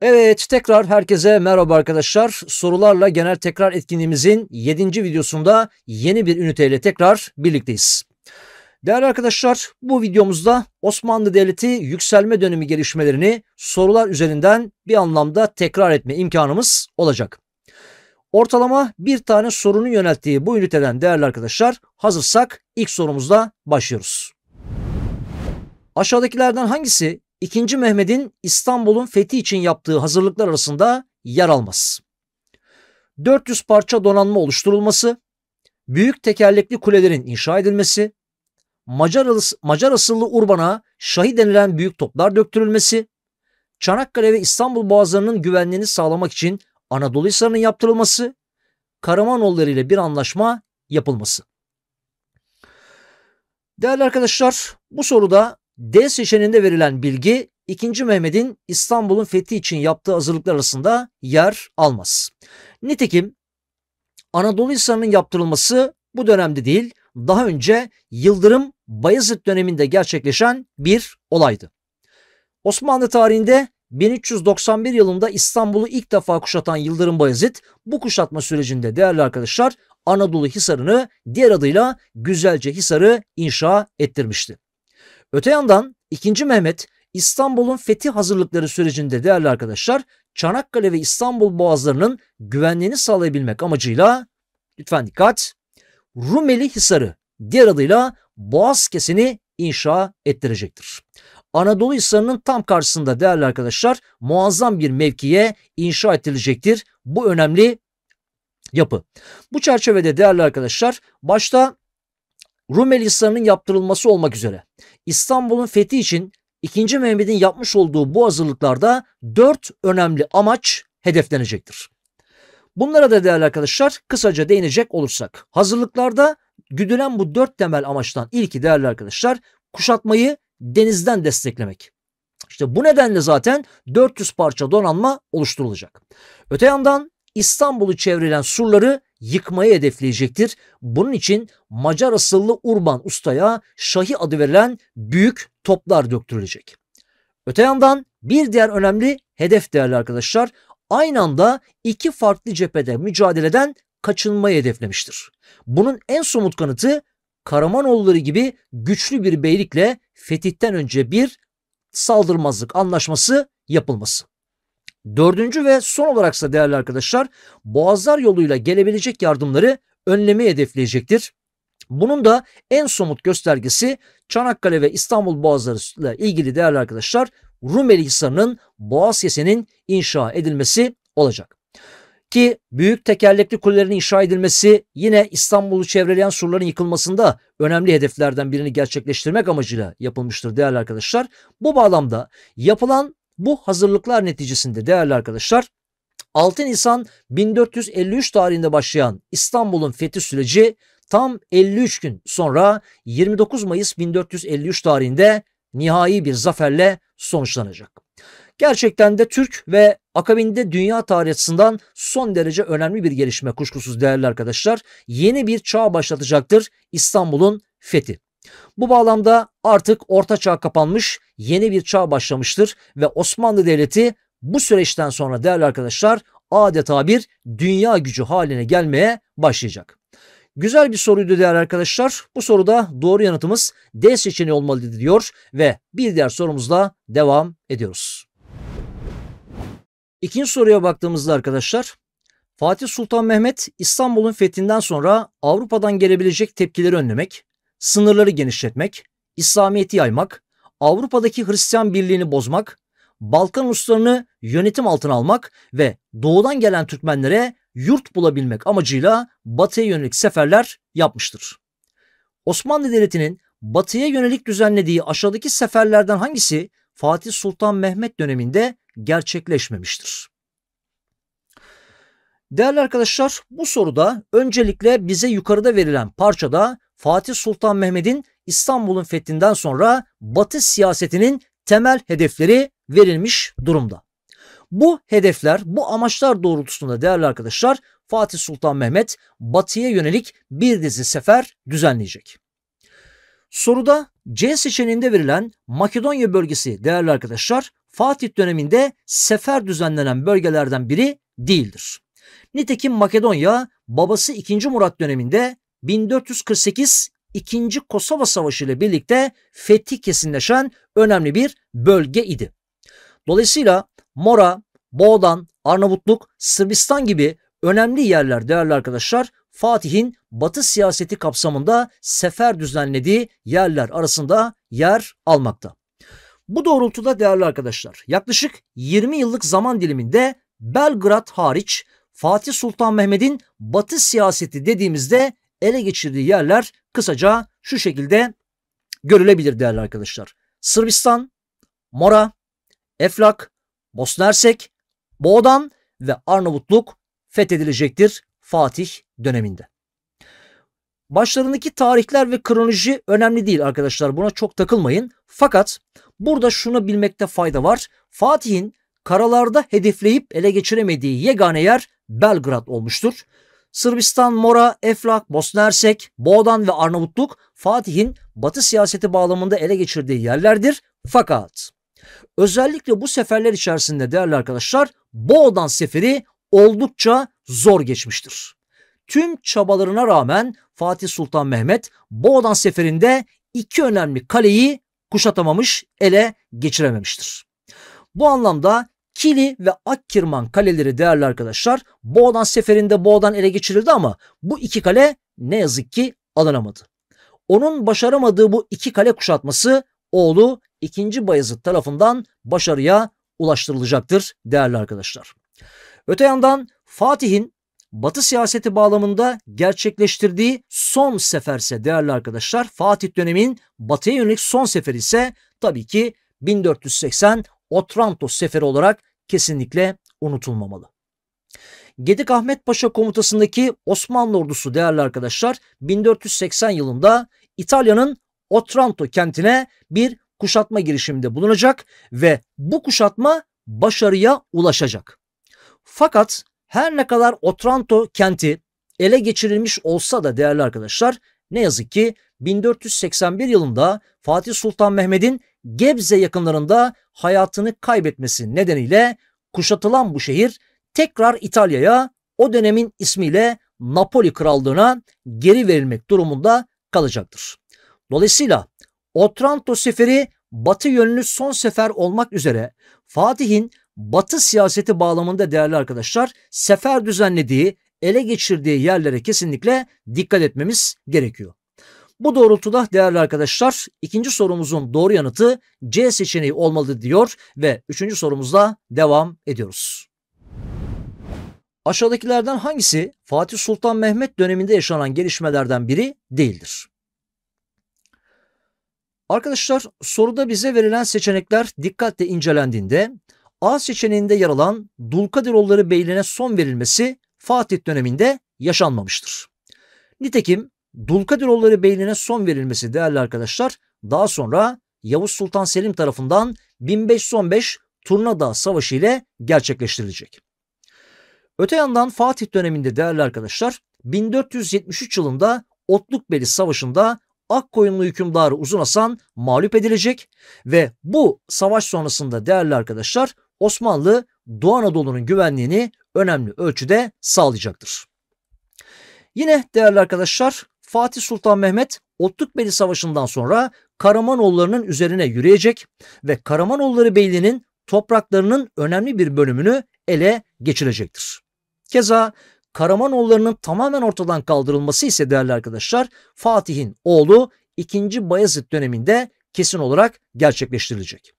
Evet tekrar herkese merhaba arkadaşlar. Sorularla genel tekrar etkinliğimizin 7. videosunda yeni bir üniteyle tekrar birlikteyiz. Değerli arkadaşlar bu videomuzda Osmanlı Devleti yükselme dönemi gelişmelerini sorular üzerinden bir anlamda tekrar etme imkanımız olacak. Ortalama bir tane sorunun yönelttiği bu üniteden değerli arkadaşlar hazırsak ilk sorumuzla başlıyoruz. Aşağıdakilerden hangisi 2. Mehmet'in İstanbul'un fethi için yaptığı hazırlıklar arasında yer almaz. 400 parça donanma oluşturulması, büyük tekerlekli kulelerin inşa edilmesi, Macar, Macar asıllı Urban'a şahi denilen büyük toplar döktürülmesi, Çanakkale ve İstanbul boğazlarının güvenliğini sağlamak için Anadolu Hisarı'nın yaptırılması, Karamanoğulları ile bir anlaşma yapılması. Değerli arkadaşlar bu soruda D seçeneğinde verilen bilgi 2. Mehmet'in İstanbul'un fethi için yaptığı hazırlıklar arasında yer almaz. Nitekim Anadolu Hisarı'nın yaptırılması bu dönemde değil, daha önce Yıldırım Bayezid döneminde gerçekleşen bir olaydı. Osmanlı tarihinde 1391 yılında İstanbul'u ilk defa kuşatan Yıldırım Bayezid bu kuşatma sürecinde değerli arkadaşlar Anadolu Hisarı'nı diğer adıyla Güzelce Hisarı inşa ettirmişti. Öte yandan 2. Mehmet İstanbul'un fethi hazırlıkları sürecinde değerli arkadaşlar Çanakkale ve İstanbul boğazlarının güvenliğini sağlayabilmek amacıyla lütfen dikkat Rumeli Hisarı diğer adıyla Boğaz kesini inşa ettirecektir. Anadolu Hisarı'nın tam karşısında değerli arkadaşlar muazzam bir mevkiye inşa edilecektir. Bu önemli yapı. Bu çerçevede değerli arkadaşlar başta Rumeli Hisarı'nın yaptırılması olmak üzere İstanbul'un fethi için 2. Mehmet'in yapmış olduğu bu hazırlıklarda 4 önemli amaç hedeflenecektir. Bunlara da değerli arkadaşlar kısaca değinecek olursak hazırlıklarda güdülen bu 4 temel amaçtan ilki değerli arkadaşlar kuşatmayı denizden desteklemek. İşte bu nedenle zaten 400 parça donanma oluşturulacak. Öte yandan İstanbul'u çevrilen surları yıkmayı hedefleyecektir. Bunun için Macar asıllı Urban ustaya Şahi adı verilen büyük toplar döktürülecek. Öte yandan bir diğer önemli hedef değerli arkadaşlar aynı anda iki farklı cephede mücadeleden kaçınmayı hedeflemiştir. Bunun en somut kanıtı Karamanoğulları gibi güçlü bir beylikle fetihten önce bir saldırmazlık anlaşması yapılması. Dördüncü ve son olarak olaraksa değerli arkadaşlar boğazlar yoluyla gelebilecek yardımları önlemeyi hedefleyecektir. Bunun da en somut göstergesi Çanakkale ve İstanbul Boğazları ile ilgili değerli arkadaşlar Rumeli Hisarı'nın Boğaz Yesi'nin inşa edilmesi olacak. Ki büyük tekerlekli kulelerin inşa edilmesi yine İstanbul'u çevreleyen surların yıkılmasında önemli hedeflerden birini gerçekleştirmek amacıyla yapılmıştır değerli arkadaşlar. Bu bağlamda yapılan bu hazırlıklar neticesinde değerli arkadaşlar 6 Nisan 1453 tarihinde başlayan İstanbul'un fethi süreci tam 53 gün sonra 29 Mayıs 1453 tarihinde nihai bir zaferle sonuçlanacak. Gerçekten de Türk ve akabinde dünya tarihi son derece önemli bir gelişme kuşkusuz değerli arkadaşlar. Yeni bir çağ başlatacaktır İstanbul'un fethi. Bu bağlamda artık orta çağ kapanmış, yeni bir çağ başlamıştır ve Osmanlı Devleti bu süreçten sonra değerli arkadaşlar adeta bir dünya gücü haline gelmeye başlayacak. Güzel bir soruydu değerli arkadaşlar. Bu soruda doğru yanıtımız D seçeneği olmalıydı diyor ve bir diğer sorumuzla devam ediyoruz. İkinci soruya baktığımızda arkadaşlar Fatih Sultan Mehmet İstanbul'un fethinden sonra Avrupa'dan gelebilecek tepkileri önlemek, sınırları genişletmek, İslamiyet'i yaymak, Avrupa'daki Hristiyan birliğini bozmak, Balkan uluslarını yönetim altına almak ve doğudan gelen Türkmenlere yurt bulabilmek amacıyla batıya yönelik seferler yapmıştır. Osmanlı Devleti'nin batıya yönelik düzenlediği aşağıdaki seferlerden hangisi Fatih Sultan Mehmet döneminde gerçekleşmemiştir? Değerli arkadaşlar bu soruda öncelikle bize yukarıda verilen parçada Fatih Sultan Mehmet'in İstanbul'un fethinden sonra Batı siyasetinin temel hedefleri verilmiş durumda. Bu hedefler, bu amaçlar doğrultusunda değerli arkadaşlar Fatih Sultan Mehmet Batı'ya yönelik bir dizi sefer düzenleyecek. Soruda C seçeneğinde verilen Makedonya bölgesi değerli arkadaşlar Fatih döneminde sefer düzenlenen bölgelerden biri değildir. Nitekim Makedonya babası 2. Murat döneminde 1448 2. Kosova Savaşı ile birlikte fethi kesinleşen önemli bir bölge idi. Dolayısıyla Mora, Boğdan, Arnavutluk, Sırbistan gibi önemli yerler değerli arkadaşlar Fatih'in batı siyaseti kapsamında sefer düzenlediği yerler arasında yer almakta. Bu doğrultuda değerli arkadaşlar yaklaşık 20 yıllık zaman diliminde Belgrad hariç Fatih Sultan Mehmet'in batı siyaseti dediğimizde ele geçirdiği yerler kısaca şu şekilde görülebilir değerli arkadaşlar. Sırbistan, Mora, Eflak, Bosna Hersek, Boğdan ve Arnavutluk fethedilecektir Fatih döneminde. Başlarındaki tarihler ve kronoloji önemli değil arkadaşlar. Buna çok takılmayın. Fakat burada şunu bilmekte fayda var. Fatih'in karalarda hedefleyip ele geçiremediği yegane yer Belgrad olmuştur. Sırbistan, Mora, Eflak, Bosna Hersek, Boğdan ve Arnavutluk Fatih'in batı siyaseti bağlamında ele geçirdiği yerlerdir. Fakat özellikle bu seferler içerisinde değerli arkadaşlar Boğdan seferi oldukça zor geçmiştir. Tüm çabalarına rağmen Fatih Sultan Mehmet Boğdan seferinde iki önemli kaleyi kuşatamamış, ele geçirememiştir. Bu anlamda Kili ve Akkirman kaleleri değerli arkadaşlar Boğdan seferinde Boğdan ele geçirildi ama bu iki kale ne yazık ki alınamadı. Onun başaramadığı bu iki kale kuşatması oğlu 2. Bayezid tarafından başarıya ulaştırılacaktır değerli arkadaşlar. Öte yandan Fatih'in Batı siyaseti bağlamında gerçekleştirdiği son sefer ise değerli arkadaşlar Fatih dönemin Batı'ya yönelik son seferi ise tabii ki 1480 Otranto seferi olarak kesinlikle unutulmamalı. Gedik Ahmet Paşa komutasındaki Osmanlı ordusu değerli arkadaşlar 1480 yılında İtalya'nın Otranto kentine bir kuşatma girişiminde bulunacak ve bu kuşatma başarıya ulaşacak. Fakat her ne kadar Otranto kenti ele geçirilmiş olsa da değerli arkadaşlar ne yazık ki 1481 yılında Fatih Sultan Mehmet'in Gebze yakınlarında hayatını kaybetmesi nedeniyle kuşatılan bu şehir tekrar İtalya'ya o dönemin ismiyle Napoli Krallığına geri verilmek durumunda kalacaktır. Dolayısıyla Otranto seferi batı yönlü son sefer olmak üzere Fatih'in batı siyaseti bağlamında değerli arkadaşlar sefer düzenlediği ele geçirdiği yerlere kesinlikle dikkat etmemiz gerekiyor. Bu doğrultuda değerli arkadaşlar ikinci sorumuzun doğru yanıtı C seçeneği olmalı diyor ve üçüncü sorumuzla devam ediyoruz. Aşağıdakilerden hangisi Fatih Sultan Mehmet döneminde yaşanan gelişmelerden biri değildir? Arkadaşlar soruda bize verilen seçenekler dikkatle incelendiğinde A seçeneğinde yer alan Dulkadiroğulları Beyliğine son verilmesi Fatih döneminde yaşanmamıştır. Nitekim Dulkadiroğulları Beyliğine son verilmesi değerli arkadaşlar. Daha sonra Yavuz Sultan Selim tarafından 1515 Turnada Savaşı ile gerçekleştirilecek. Öte yandan Fatih döneminde değerli arkadaşlar 1473 yılında Otlukbeli Savaşı'nda Akkoyunlu hükümdarı Uzun Hasan mağlup edilecek ve bu savaş sonrasında değerli arkadaşlar Osmanlı Doğu Anadolu'nun güvenliğini önemli ölçüde sağlayacaktır. Yine değerli arkadaşlar Fatih Sultan Mehmet Otlukbeli Savaşı'ndan sonra Karamanoğullarının üzerine yürüyecek ve Karamanoğulları Beyliği'nin topraklarının önemli bir bölümünü ele geçirecektir. Keza Karamanoğullarının tamamen ortadan kaldırılması ise değerli arkadaşlar Fatih'in oğlu 2. Bayezid döneminde kesin olarak gerçekleştirilecek.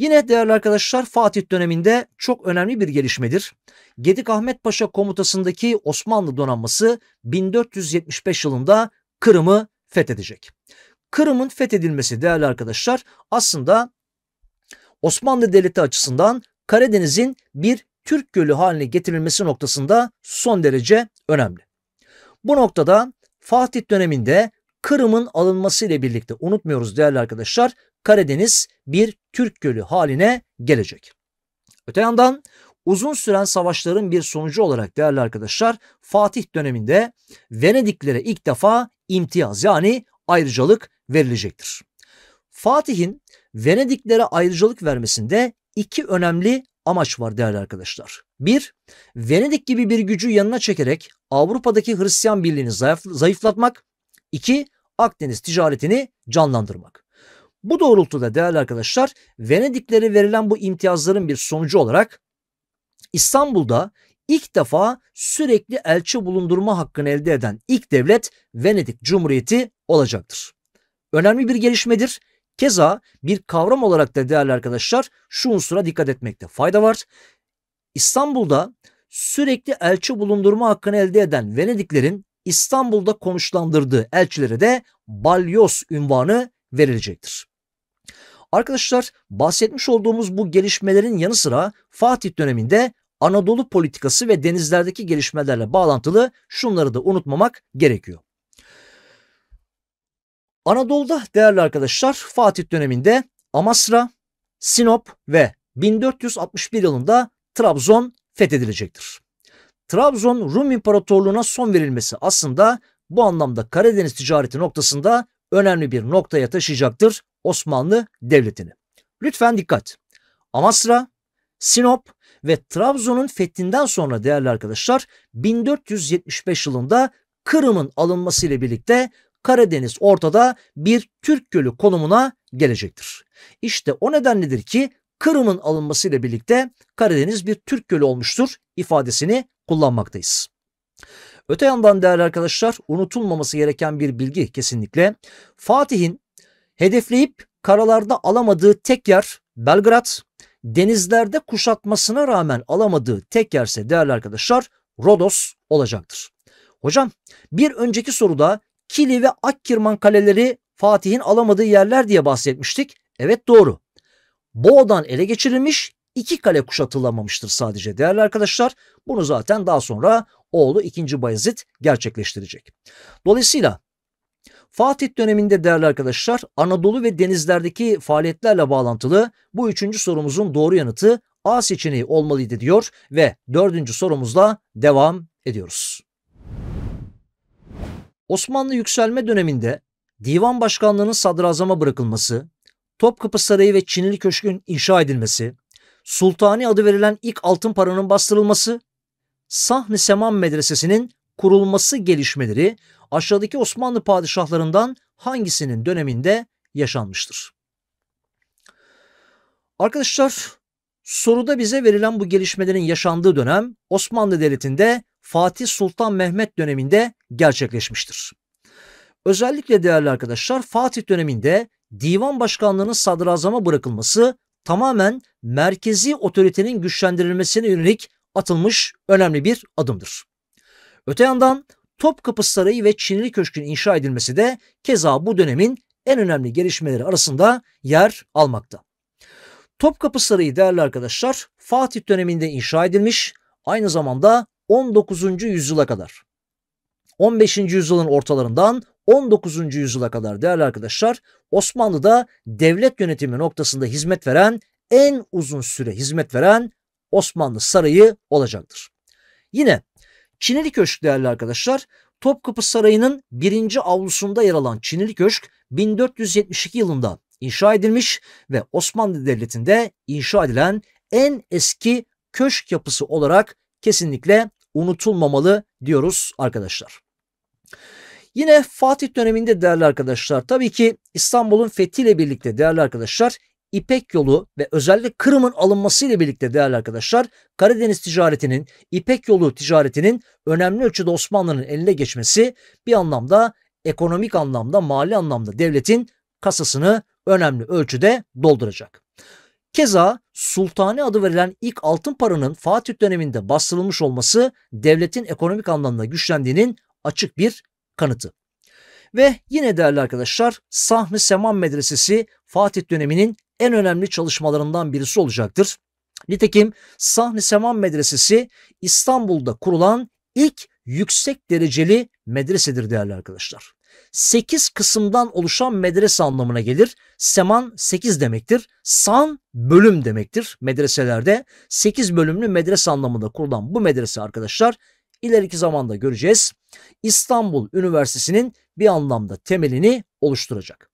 Yine değerli arkadaşlar Fatih döneminde çok önemli bir gelişmedir. Gedik Ahmet Paşa komutasındaki Osmanlı donanması 1475 yılında Kırım'ı fethedecek. Kırım'ın fethedilmesi değerli arkadaşlar aslında Osmanlı Devleti açısından Karadeniz'in bir Türk gölü haline getirilmesi noktasında son derece önemli. Bu noktada Fatih döneminde Kırım'ın alınması ile birlikte unutmuyoruz değerli arkadaşlar Karadeniz bir Türk gölü haline gelecek. Öte yandan uzun süren savaşların bir sonucu olarak değerli arkadaşlar Fatih döneminde Venediklere ilk defa imtiyaz yani ayrıcalık verilecektir. Fatih'in Venediklere ayrıcalık vermesinde iki önemli amaç var değerli arkadaşlar. Bir, Venedik gibi bir gücü yanına çekerek Avrupa'daki Hristiyan birliğini zayıflatmak. İki, Akdeniz ticaretini canlandırmak. Bu doğrultuda değerli arkadaşlar Venediklere verilen bu imtiyazların bir sonucu olarak İstanbul'da ilk defa sürekli elçi bulundurma hakkını elde eden ilk devlet Venedik Cumhuriyeti olacaktır. Önemli bir gelişmedir. Keza bir kavram olarak da değerli arkadaşlar şu unsura dikkat etmekte fayda var. İstanbul'da sürekli elçi bulundurma hakkını elde eden Venediklerin İstanbul'da konuşlandırdığı elçilere de balyoz ünvanı verilecektir. Arkadaşlar bahsetmiş olduğumuz bu gelişmelerin yanı sıra Fatih döneminde Anadolu politikası ve denizlerdeki gelişmelerle bağlantılı şunları da unutmamak gerekiyor. Anadolu'da değerli arkadaşlar Fatih döneminde Amasra, Sinop ve 1461 yılında Trabzon fethedilecektir. Trabzon Rum İmparatorluğu'na son verilmesi aslında bu anlamda Karadeniz ticareti noktasında önemli bir noktaya taşıyacaktır Osmanlı Devleti'ni. Lütfen dikkat. Amasra, Sinop ve Trabzon'un fethinden sonra değerli arkadaşlar 1475 yılında Kırım'ın alınması ile birlikte Karadeniz ortada bir Türk gölü konumuna gelecektir. İşte o nedenlidir ki Kırım'ın alınması ile birlikte Karadeniz bir Türk gölü olmuştur ifadesini kullanmaktayız. Öte yandan değerli arkadaşlar unutulmaması gereken bir bilgi kesinlikle Fatih'in Hedefleyip karalarda alamadığı tek yer Belgrad, denizlerde kuşatmasına rağmen alamadığı tek yerse değerli arkadaşlar Rodos olacaktır. Hocam bir önceki soruda Kili ve Akkirman kaleleri Fatih'in alamadığı yerler diye bahsetmiştik. Evet doğru. Boğdan ele geçirilmiş iki kale kuşatılamamıştır sadece değerli arkadaşlar. Bunu zaten daha sonra oğlu 2. Bayezid gerçekleştirecek. Dolayısıyla Fatih döneminde değerli arkadaşlar Anadolu ve denizlerdeki faaliyetlerle bağlantılı bu üçüncü sorumuzun doğru yanıtı A seçeneği olmalıydı diyor ve dördüncü sorumuzla devam ediyoruz. Osmanlı yükselme döneminde divan başkanlığının sadrazama bırakılması, Topkapı Sarayı ve Çinili Köşk'ün inşa edilmesi, Sultani adı verilen ilk altın paranın bastırılması, Sahni Seman Medresesi'nin kurulması gelişmeleri aşağıdaki Osmanlı padişahlarından hangisinin döneminde yaşanmıştır? Arkadaşlar soruda bize verilen bu gelişmelerin yaşandığı dönem Osmanlı Devleti'nde Fatih Sultan Mehmet döneminde gerçekleşmiştir. Özellikle değerli arkadaşlar Fatih döneminde divan başkanlığının sadrazama bırakılması tamamen merkezi otoritenin güçlendirilmesine yönelik atılmış önemli bir adımdır. Öte yandan Topkapı Sarayı ve Çinili Köşk'ün inşa edilmesi de keza bu dönemin en önemli gelişmeleri arasında yer almakta. Topkapı Sarayı değerli arkadaşlar Fatih döneminde inşa edilmiş aynı zamanda 19. yüzyıla kadar 15. yüzyılın ortalarından 19. yüzyıla kadar değerli arkadaşlar Osmanlı'da devlet yönetimi noktasında hizmet veren en uzun süre hizmet veren Osmanlı Sarayı olacaktır. Yine Çinili Köşk değerli arkadaşlar Topkapı Sarayı'nın birinci avlusunda yer alan Çinili Köşk 1472 yılında inşa edilmiş ve Osmanlı Devleti'nde inşa edilen en eski köşk yapısı olarak kesinlikle unutulmamalı diyoruz arkadaşlar. Yine Fatih döneminde değerli arkadaşlar tabii ki İstanbul'un fethiyle birlikte değerli arkadaşlar İpek yolu ve özellikle Kırım'ın alınması ile birlikte değerli arkadaşlar Karadeniz ticaretinin, İpek yolu ticaretinin önemli ölçüde Osmanlı'nın eline geçmesi bir anlamda ekonomik anlamda, mali anlamda devletin kasasını önemli ölçüde dolduracak. Keza sultani adı verilen ilk altın paranın Fatih döneminde bastırılmış olması devletin ekonomik anlamda güçlendiğinin açık bir kanıtı. Ve yine değerli arkadaşlar Sahmi Seman Medresesi Fatih döneminin en önemli çalışmalarından birisi olacaktır. Nitekim Sahni Seman Medresesi İstanbul'da kurulan ilk yüksek dereceli medresedir değerli arkadaşlar. 8 kısımdan oluşan medrese anlamına gelir. Seman 8 demektir. San bölüm demektir medreselerde. 8 bölümlü medrese anlamında kurulan bu medrese arkadaşlar ileriki zamanda göreceğiz. İstanbul Üniversitesi'nin bir anlamda temelini oluşturacak.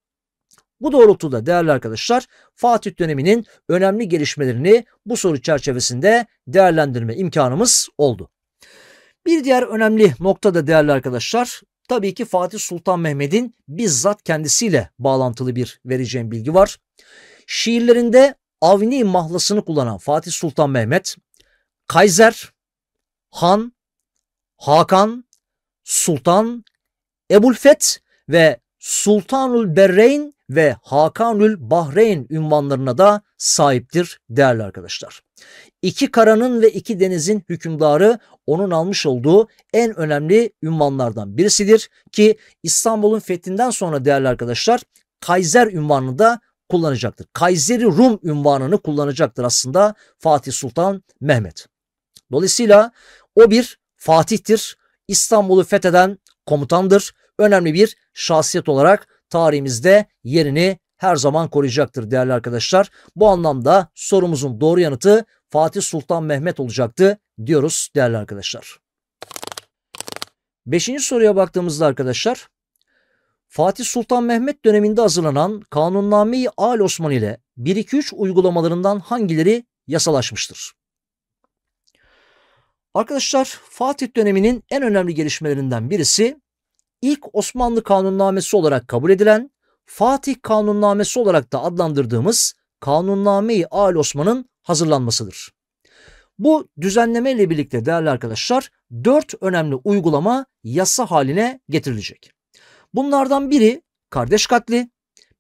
Bu doğrultuda değerli arkadaşlar Fatih döneminin önemli gelişmelerini bu soru çerçevesinde değerlendirme imkanımız oldu. Bir diğer önemli nokta da değerli arkadaşlar tabii ki Fatih Sultan Mehmet'in bizzat kendisiyle bağlantılı bir vereceğim bilgi var. Şiirlerinde Avni mahlasını kullanan Fatih Sultan Mehmet, Kaiser, Han, Hakan, Sultan, Ebulfet ve Sultanul Berreyn ve Hakanül Bahreyn ünvanlarına da sahiptir değerli arkadaşlar. İki karanın ve iki denizin hükümdarı onun almış olduğu en önemli ünvanlardan birisidir ki İstanbul'un fethinden sonra değerli arkadaşlar Kaiser ünvanını da kullanacaktır. Kayseri Rum ünvanını kullanacaktır aslında Fatih Sultan Mehmet. Dolayısıyla o bir Fatih'tir. İstanbul'u fetheden komutandır. Önemli bir şahsiyet olarak tarihimizde yerini her zaman koruyacaktır değerli arkadaşlar. Bu anlamda sorumuzun doğru yanıtı Fatih Sultan Mehmet olacaktı diyoruz değerli arkadaşlar. Beşinci soruya baktığımızda arkadaşlar Fatih Sultan Mehmet döneminde hazırlanan Kanunname-i Al Osman ile 1-2-3 uygulamalarından hangileri yasalaşmıştır? Arkadaşlar Fatih döneminin en önemli gelişmelerinden birisi ilk Osmanlı kanunnamesi olarak kabul edilen Fatih kanunnamesi olarak da adlandırdığımız kanunname-i Al Osman'ın hazırlanmasıdır. Bu düzenleme ile birlikte değerli arkadaşlar dört önemli uygulama yasa haline getirilecek. Bunlardan biri kardeş katli,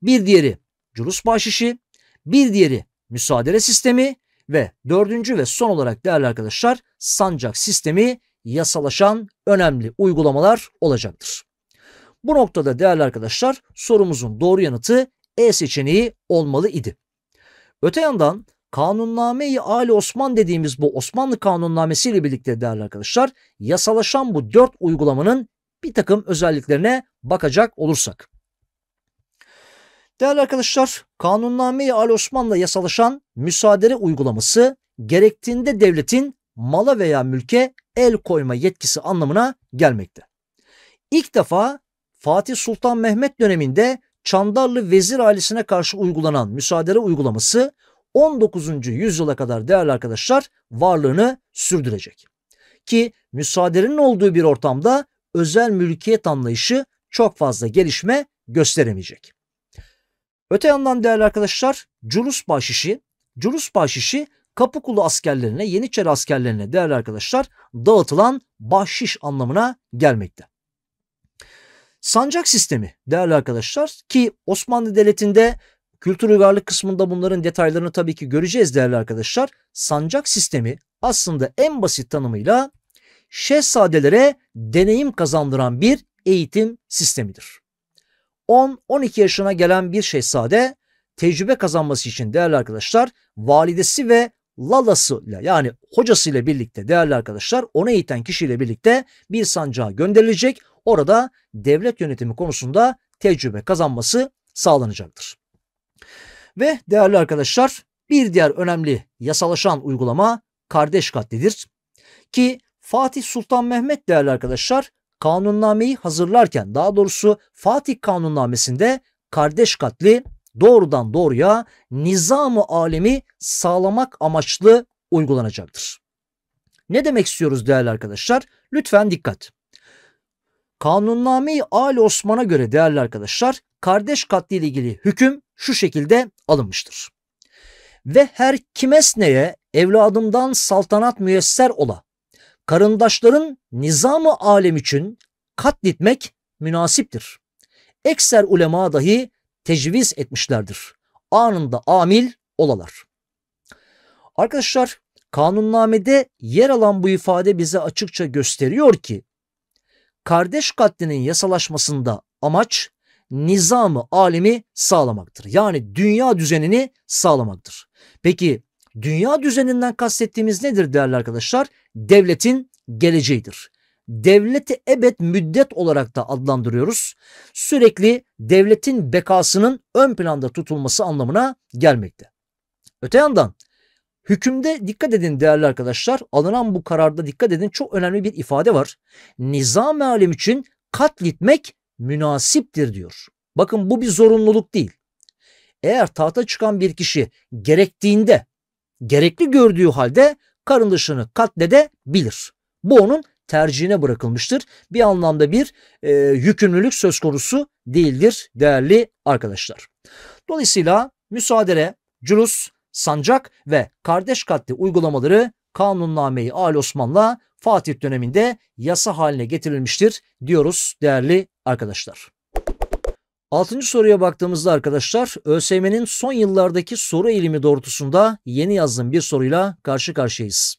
bir diğeri cülus bahşişi, bir diğeri müsaadele sistemi ve dördüncü ve son olarak değerli arkadaşlar sancak sistemi yasalaşan önemli uygulamalar olacaktır. Bu noktada değerli arkadaşlar sorumuzun doğru yanıtı E seçeneği olmalı idi. Öte yandan Kanunname-i Ali Osman dediğimiz bu Osmanlı Kanunnamesi ile birlikte değerli arkadaşlar yasalaşan bu dört uygulamanın bir takım özelliklerine bakacak olursak. Değerli arkadaşlar Kanunname-i Ali Osman'la yasalaşan müsaadere uygulaması gerektiğinde devletin mala veya mülke el koyma yetkisi anlamına gelmekte. İlk defa Fatih Sultan Mehmet döneminde Çandarlı vezir ailesine karşı uygulanan müsaadele uygulaması 19. yüzyıla kadar değerli arkadaşlar varlığını sürdürecek. Ki müsaadenin olduğu bir ortamda özel mülkiyet anlayışı çok fazla gelişme gösteremeyecek. Öte yandan değerli arkadaşlar Culus Bahşişi, Culus Bahşişi Kapıkulu askerlerine, Yeniçeri askerlerine değerli arkadaşlar dağıtılan bahşiş anlamına gelmekte sancak sistemi değerli arkadaşlar ki Osmanlı Devleti'nde kültür uygarlık kısmında bunların detaylarını tabii ki göreceğiz değerli arkadaşlar. Sancak sistemi aslında en basit tanımıyla şehzadelere deneyim kazandıran bir eğitim sistemidir. 10-12 yaşına gelen bir şehzade tecrübe kazanması için değerli arkadaşlar validesi ve lalasıyla yani hocasıyla birlikte değerli arkadaşlar onu eğiten kişiyle birlikte bir sancağa gönderilecek orada devlet yönetimi konusunda tecrübe kazanması sağlanacaktır. Ve değerli arkadaşlar bir diğer önemli yasalaşan uygulama kardeş katlidir. Ki Fatih Sultan Mehmet değerli arkadaşlar kanunnameyi hazırlarken daha doğrusu Fatih kanunnamesinde kardeş katli doğrudan doğruya nizamı alemi sağlamak amaçlı uygulanacaktır. Ne demek istiyoruz değerli arkadaşlar? Lütfen dikkat kanunname Ali Osman'a göre değerli arkadaşlar kardeş katli ile ilgili hüküm şu şekilde alınmıştır. Ve her kimesneye evladımdan saltanat müyesser ola karındaşların nizamı alem için katletmek münasiptir. Ekser ulema dahi tecviz etmişlerdir. Anında amil olalar. Arkadaşlar kanunnamede yer alan bu ifade bize açıkça gösteriyor ki kardeş katlinin yasalaşmasında amaç nizamı alemi sağlamaktır. Yani dünya düzenini sağlamaktır. Peki dünya düzeninden kastettiğimiz nedir değerli arkadaşlar? Devletin geleceğidir. Devleti ebed müddet olarak da adlandırıyoruz. Sürekli devletin bekasının ön planda tutulması anlamına gelmekte. Öte yandan Hükümde dikkat edin değerli arkadaşlar. Alınan bu kararda dikkat edin çok önemli bir ifade var. Nizam alem için katletmek münasiptir diyor. Bakın bu bir zorunluluk değil. Eğer tahta çıkan bir kişi gerektiğinde, gerekli gördüğü halde karındışını katledebilir. Bu onun tercihine bırakılmıştır. Bir anlamda bir e, yükümlülük söz konusu değildir değerli arkadaşlar. Dolayısıyla müsaadele, cülus sancak ve kardeş katli uygulamaları kanunnameyi Ali Osman'la Fatih döneminde yasa haline getirilmiştir diyoruz değerli arkadaşlar. Altıncı soruya baktığımızda arkadaşlar ÖSYM'nin son yıllardaki soru eğilimi doğrultusunda yeni yazdığım bir soruyla karşı karşıyayız.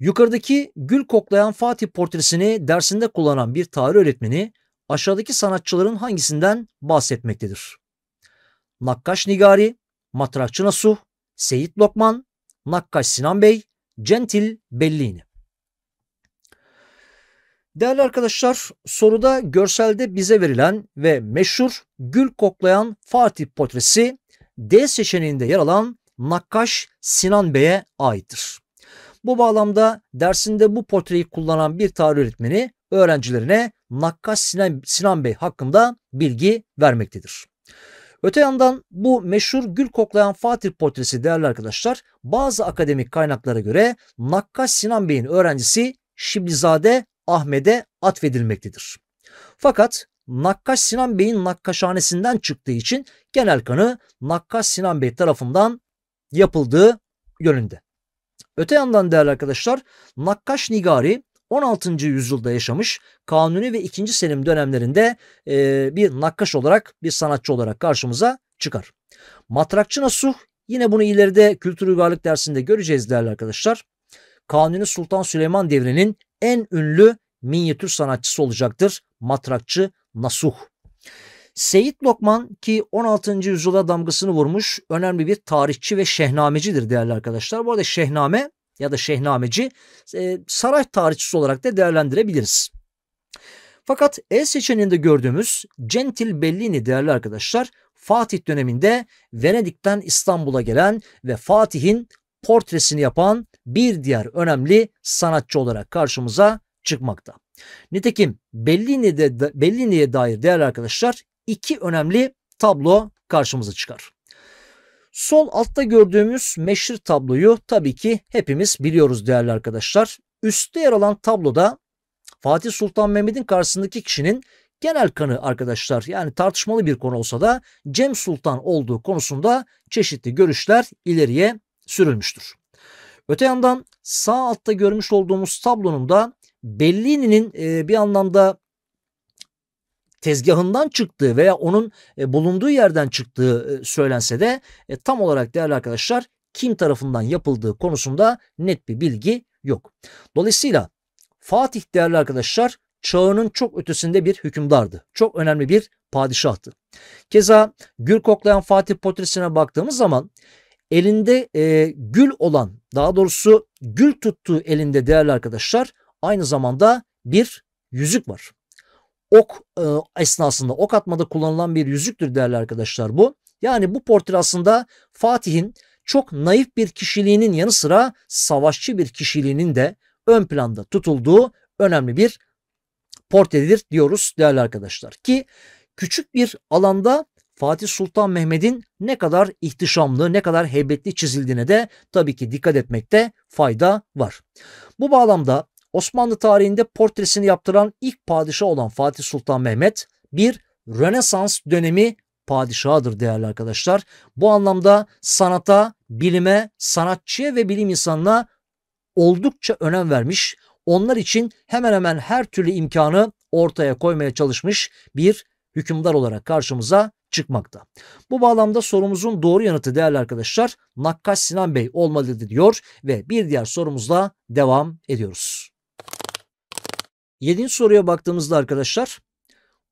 Yukarıdaki gül koklayan Fatih portresini dersinde kullanan bir tarih öğretmeni aşağıdaki sanatçıların hangisinden bahsetmektedir? Nakkaş Nigari, Matrakçı Nasuh, Seyit Lokman, Nakkaş Sinan Bey, Centil Bellini. Değerli arkadaşlar soruda görselde bize verilen ve meşhur gül koklayan Fatih portresi D seçeneğinde yer alan Nakkaş Sinan Bey'e aittir. Bu bağlamda dersinde bu portreyi kullanan bir tarih öğretmeni öğrencilerine Nakkaş Sinan, Sinan Bey hakkında bilgi vermektedir. Öte yandan bu meşhur gül koklayan Fatih portresi değerli arkadaşlar bazı akademik kaynaklara göre Nakkaş Sinan Bey'in öğrencisi Şiblizade Ahmet'e atfedilmektedir. Fakat Nakkaş Sinan Bey'in nakkaşhanesinden çıktığı için genel kanı Nakkaş Sinan Bey tarafından yapıldığı yönünde. Öte yandan değerli arkadaşlar Nakkaş Nigari 16. yüzyılda yaşamış Kanuni ve 2. Selim dönemlerinde e, bir nakkaş olarak bir sanatçı olarak karşımıza çıkar. Matrakçı Nasuh yine bunu ileride kültür uygarlık dersinde göreceğiz değerli arkadaşlar. Kanuni Sultan Süleyman devrinin en ünlü minyatür sanatçısı olacaktır Matrakçı Nasuh. Seyit Lokman ki 16. yüzyıla damgasını vurmuş önemli bir tarihçi ve şehnamecidir değerli arkadaşlar. Bu arada şehname ya da şehnameci e, saray tarihçisi olarak da değerlendirebiliriz. Fakat E seçeneğinde gördüğümüz Gentil Bellini değerli arkadaşlar Fatih döneminde Venedik'ten İstanbul'a gelen ve Fatih'in portresini yapan bir diğer önemli sanatçı olarak karşımıza çıkmakta. Nitekim Bellini'de, Bellini'ye dair değerli arkadaşlar iki önemli tablo karşımıza çıkar. Sol altta gördüğümüz meşhur tabloyu tabii ki hepimiz biliyoruz değerli arkadaşlar. Üstte yer alan tabloda Fatih Sultan Mehmet'in karşısındaki kişinin genel kanı arkadaşlar yani tartışmalı bir konu olsa da Cem Sultan olduğu konusunda çeşitli görüşler ileriye sürülmüştür. Öte yandan sağ altta görmüş olduğumuz tablonun da Bellini'nin e, bir anlamda tezgahından çıktığı veya onun e, bulunduğu yerden çıktığı e, söylense de e, tam olarak değerli arkadaşlar kim tarafından yapıldığı konusunda net bir bilgi yok. Dolayısıyla Fatih değerli arkadaşlar çağının çok ötesinde bir hükümdardı. Çok önemli bir padişahtı. Keza gül koklayan Fatih portresine baktığımız zaman elinde e, gül olan daha doğrusu gül tuttuğu elinde değerli arkadaşlar aynı zamanda bir yüzük var ok e, esnasında ok atmada kullanılan bir yüzüktür değerli arkadaşlar bu. Yani bu portre aslında Fatih'in çok naif bir kişiliğinin yanı sıra savaşçı bir kişiliğinin de ön planda tutulduğu önemli bir portredir diyoruz değerli arkadaşlar. Ki küçük bir alanda Fatih Sultan Mehmet'in ne kadar ihtişamlı, ne kadar heybetli çizildiğine de tabii ki dikkat etmekte fayda var. Bu bağlamda Osmanlı tarihinde portresini yaptıran ilk padişah olan Fatih Sultan Mehmet bir Rönesans dönemi padişahıdır değerli arkadaşlar. Bu anlamda sanata, bilime, sanatçıya ve bilim insanına oldukça önem vermiş. Onlar için hemen hemen her türlü imkanı ortaya koymaya çalışmış bir hükümdar olarak karşımıza çıkmakta. Bu bağlamda sorumuzun doğru yanıtı değerli arkadaşlar Nakkaş Sinan Bey olmalıydı diyor ve bir diğer sorumuzla devam ediyoruz. Yedinci soruya baktığımızda arkadaşlar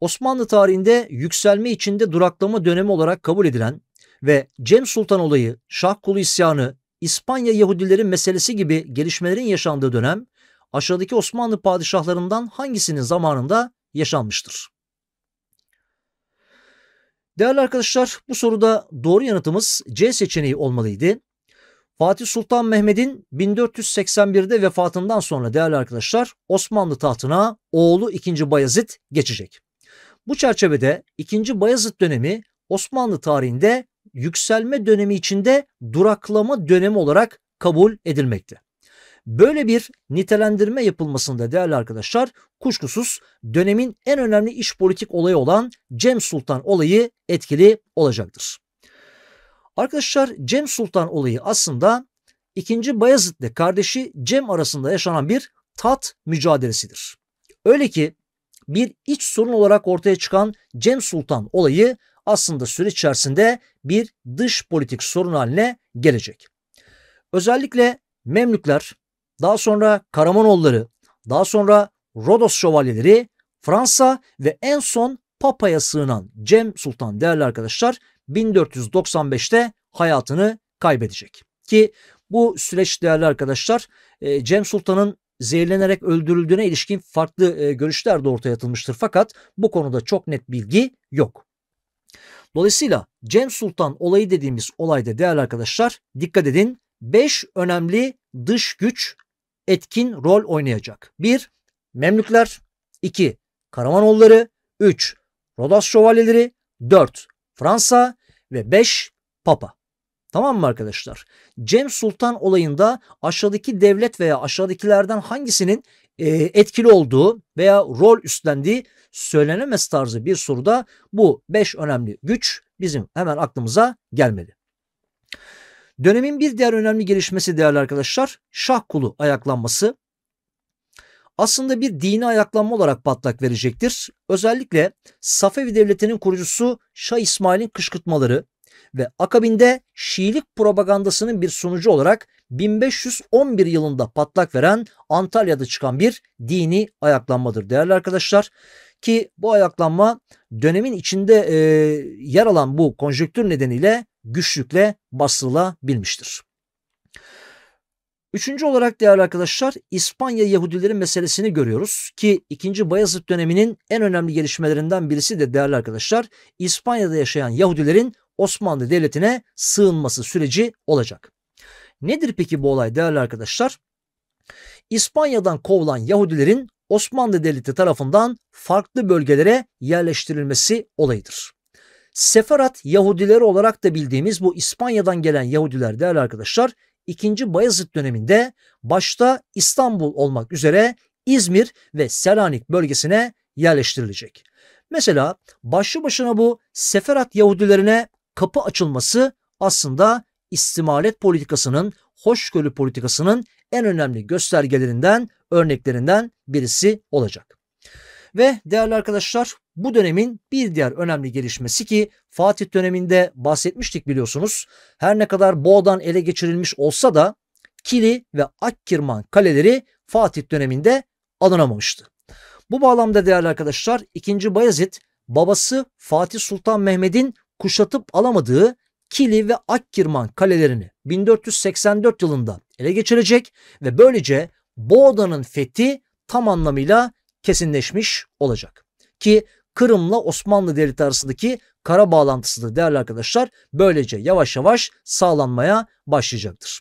Osmanlı tarihinde yükselme içinde duraklama dönemi olarak kabul edilen ve Cem Sultan olayı, Şah Kulu isyanı, İspanya Yahudilerin meselesi gibi gelişmelerin yaşandığı dönem aşağıdaki Osmanlı padişahlarından hangisinin zamanında yaşanmıştır? Değerli arkadaşlar bu soruda doğru yanıtımız C seçeneği olmalıydı. Fatih Sultan Mehmet'in 1481'de vefatından sonra değerli arkadaşlar Osmanlı tahtına oğlu 2. Bayezid geçecek. Bu çerçevede 2. Bayezid dönemi Osmanlı tarihinde yükselme dönemi içinde duraklama dönemi olarak kabul edilmekte. Böyle bir nitelendirme yapılmasında değerli arkadaşlar kuşkusuz dönemin en önemli iş politik olayı olan Cem Sultan olayı etkili olacaktır. Arkadaşlar Cem Sultan olayı aslında 2. Bayezid ile kardeşi Cem arasında yaşanan bir tat mücadelesidir. Öyle ki bir iç sorun olarak ortaya çıkan Cem Sultan olayı aslında süreç içerisinde bir dış politik sorun haline gelecek. Özellikle Memlükler, daha sonra Karamanoğulları, daha sonra Rodos şövalyeleri, Fransa ve en son Papa'ya sığınan Cem Sultan değerli arkadaşlar 1495'te hayatını kaybedecek. Ki bu süreç değerli arkadaşlar e, Cem Sultan'ın zehirlenerek öldürüldüğüne ilişkin farklı e, görüşler de ortaya atılmıştır. Fakat bu konuda çok net bilgi yok. Dolayısıyla Cem Sultan olayı dediğimiz olayda değerli arkadaşlar dikkat edin 5 önemli dış güç etkin rol oynayacak. 1. Memlükler 2. Karamanoğulları 3. Rodas Şövalyeleri 4. Fransa ve 5 Papa. Tamam mı arkadaşlar? Cem Sultan olayında aşağıdaki devlet veya aşağıdakilerden hangisinin e, etkili olduğu veya rol üstlendiği söylenemez tarzı bir soruda bu 5 önemli güç bizim hemen aklımıza gelmedi. Dönemin bir diğer önemli gelişmesi değerli arkadaşlar şah kulu ayaklanması aslında bir dini ayaklanma olarak patlak verecektir. Özellikle Safevi Devleti'nin kurucusu Şah İsmail'in kışkırtmaları ve akabinde Şiilik propagandasının bir sonucu olarak 1511 yılında patlak veren Antalya'da çıkan bir dini ayaklanmadır değerli arkadaşlar. Ki bu ayaklanma dönemin içinde e, yer alan bu konjüktür nedeniyle güçlükle bastırılabilmiştir. Üçüncü olarak değerli arkadaşlar İspanya Yahudileri meselesini görüyoruz ki 2. Bayezid döneminin en önemli gelişmelerinden birisi de değerli arkadaşlar İspanya'da yaşayan Yahudilerin Osmanlı Devleti'ne sığınması süreci olacak. Nedir peki bu olay değerli arkadaşlar? İspanya'dan kovulan Yahudilerin Osmanlı Devleti tarafından farklı bölgelere yerleştirilmesi olayıdır. Seferat Yahudileri olarak da bildiğimiz bu İspanya'dan gelen Yahudiler değerli arkadaşlar 2. Bayezid döneminde başta İstanbul olmak üzere İzmir ve Selanik bölgesine yerleştirilecek. Mesela başlı başına bu Seferat Yahudilerine kapı açılması aslında istimalet politikasının, hoşgörü politikasının en önemli göstergelerinden, örneklerinden birisi olacak. Ve değerli arkadaşlar bu dönemin bir diğer önemli gelişmesi ki Fatih döneminde bahsetmiştik biliyorsunuz. Her ne kadar Boğdan ele geçirilmiş olsa da Kili ve Akkirman kaleleri Fatih döneminde alınamamıştı. Bu bağlamda değerli arkadaşlar 2. Bayezid babası Fatih Sultan Mehmet'in kuşatıp alamadığı Kili ve Akkirman kalelerini 1484 yılında ele geçirecek ve böylece Boğda'nın fethi tam anlamıyla kesinleşmiş olacak. Ki Kırım'la Osmanlı Devleti arasındaki kara bağlantısı da değerli arkadaşlar. Böylece yavaş yavaş sağlanmaya başlayacaktır.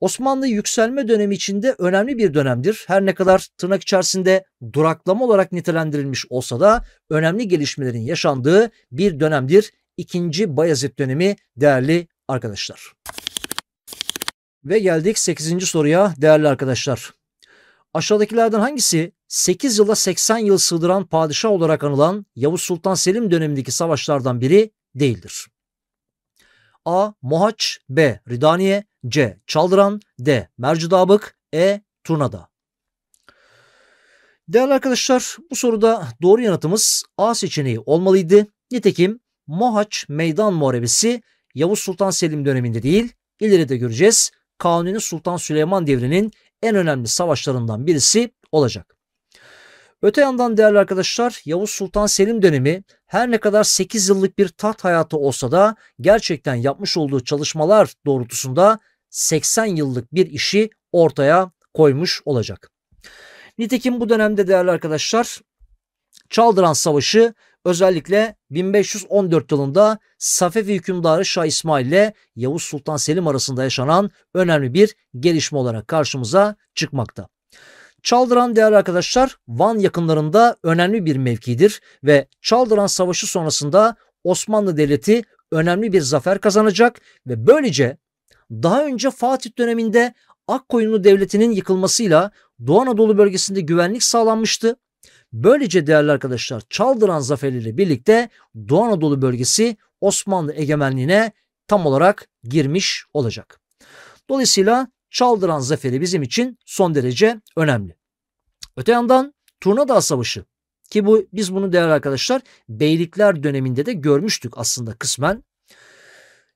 Osmanlı yükselme dönemi içinde önemli bir dönemdir. Her ne kadar tırnak içerisinde duraklama olarak nitelendirilmiş olsa da önemli gelişmelerin yaşandığı bir dönemdir. İkinci Bayezid dönemi değerli arkadaşlar. Ve geldik 8. soruya değerli arkadaşlar. Aşağıdakilerden hangisi 8 yıla 80 yıl sığdıran padişah olarak anılan Yavuz Sultan Selim dönemindeki savaşlardan biri değildir? A. Mohaç B. Ridaniye C. Çaldıran D. Mercidabık E. Turnada Değerli arkadaşlar bu soruda doğru yanıtımız A seçeneği olmalıydı. Nitekim Mohaç Meydan Muharebesi Yavuz Sultan Selim döneminde değil ileride göreceğiz. Kanuni Sultan Süleyman devrinin en önemli savaşlarından birisi olacak. Öte yandan değerli arkadaşlar Yavuz Sultan Selim dönemi her ne kadar 8 yıllık bir taht hayatı olsa da gerçekten yapmış olduğu çalışmalar doğrultusunda 80 yıllık bir işi ortaya koymuş olacak. Nitekim bu dönemde değerli arkadaşlar Çaldıran Savaşı Özellikle 1514 yılında Safevi hükümdarı Şah İsmail ile Yavuz Sultan Selim arasında yaşanan önemli bir gelişme olarak karşımıza çıkmakta. Çaldıran değerli arkadaşlar Van yakınlarında önemli bir mevkidir ve Çaldıran Savaşı sonrasında Osmanlı Devleti önemli bir zafer kazanacak ve böylece daha önce Fatih döneminde Akkoyunlu Devleti'nin yıkılmasıyla Doğu Anadolu bölgesinde güvenlik sağlanmıştı Böylece değerli arkadaşlar Çaldıran zaferiyle birlikte Doğu Anadolu bölgesi Osmanlı egemenliğine tam olarak girmiş olacak. Dolayısıyla Çaldıran zaferi bizim için son derece önemli. Öte yandan Turnadağ Savaşı ki bu biz bunu değerli arkadaşlar beylikler döneminde de görmüştük aslında kısmen.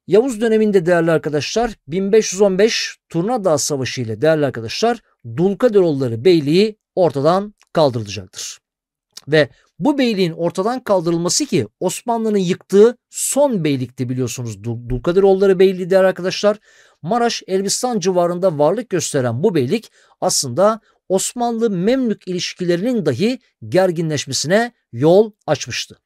Yavuz döneminde değerli arkadaşlar 1515 Turnadağ Savaşı ile değerli arkadaşlar Dulkaderoğulları Beyliği ortadan kaldırılacaktır. Ve bu beyliğin ortadan kaldırılması ki Osmanlı'nın yıktığı son beylikti biliyorsunuz. Dul Dulkadiroğulları Beyliği değerli arkadaşlar. Maraş Elbistan civarında varlık gösteren bu beylik aslında Osmanlı-Memlük ilişkilerinin dahi gerginleşmesine yol açmıştı.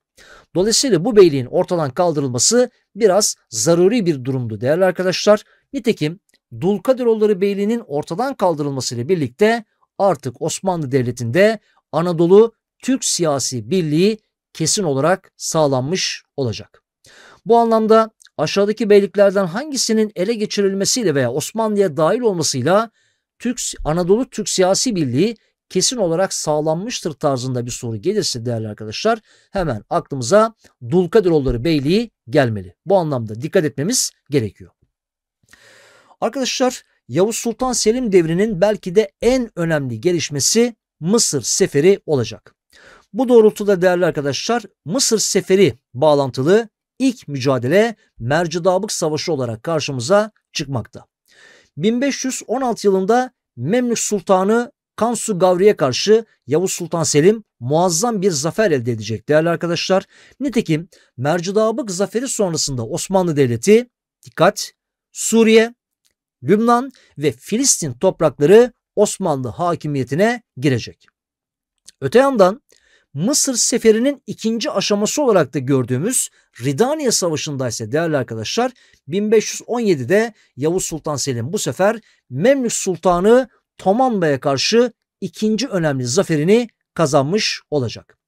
Dolayısıyla bu beyliğin ortadan kaldırılması biraz zaruri bir durumdu değerli arkadaşlar. Nitekim Dulkadiroğulları Beyliği'nin ortadan kaldırılmasıyla birlikte artık Osmanlı Devleti'nde Anadolu Türk siyasi birliği kesin olarak sağlanmış olacak. Bu anlamda aşağıdaki beyliklerden hangisinin ele geçirilmesiyle veya Osmanlı'ya dahil olmasıyla Türk Anadolu Türk siyasi birliği kesin olarak sağlanmıştır tarzında bir soru gelirse değerli arkadaşlar hemen aklımıza Dulkadiroğulları Beyliği gelmeli. Bu anlamda dikkat etmemiz gerekiyor. Arkadaşlar Yavuz Sultan Selim devrinin belki de en önemli gelişmesi Mısır Seferi olacak. Bu doğrultuda değerli arkadaşlar Mısır Seferi bağlantılı ilk mücadele Mercidabık Savaşı olarak karşımıza çıkmakta. 1516 yılında Memlük Sultanı Kansu Gavri'ye karşı Yavuz Sultan Selim muazzam bir zafer elde edecek değerli arkadaşlar. Nitekim Mercidabık zaferi sonrasında Osmanlı Devleti dikkat Suriye, Lübnan ve Filistin toprakları Osmanlı hakimiyetine girecek. Öte yandan Mısır seferinin ikinci aşaması olarak da gördüğümüz Ridaniye Savaşı'nda ise değerli arkadaşlar 1517'de Yavuz Sultan Selim bu sefer Memlük Sultanı Toman Bey'e karşı ikinci önemli zaferini kazanmış olacak.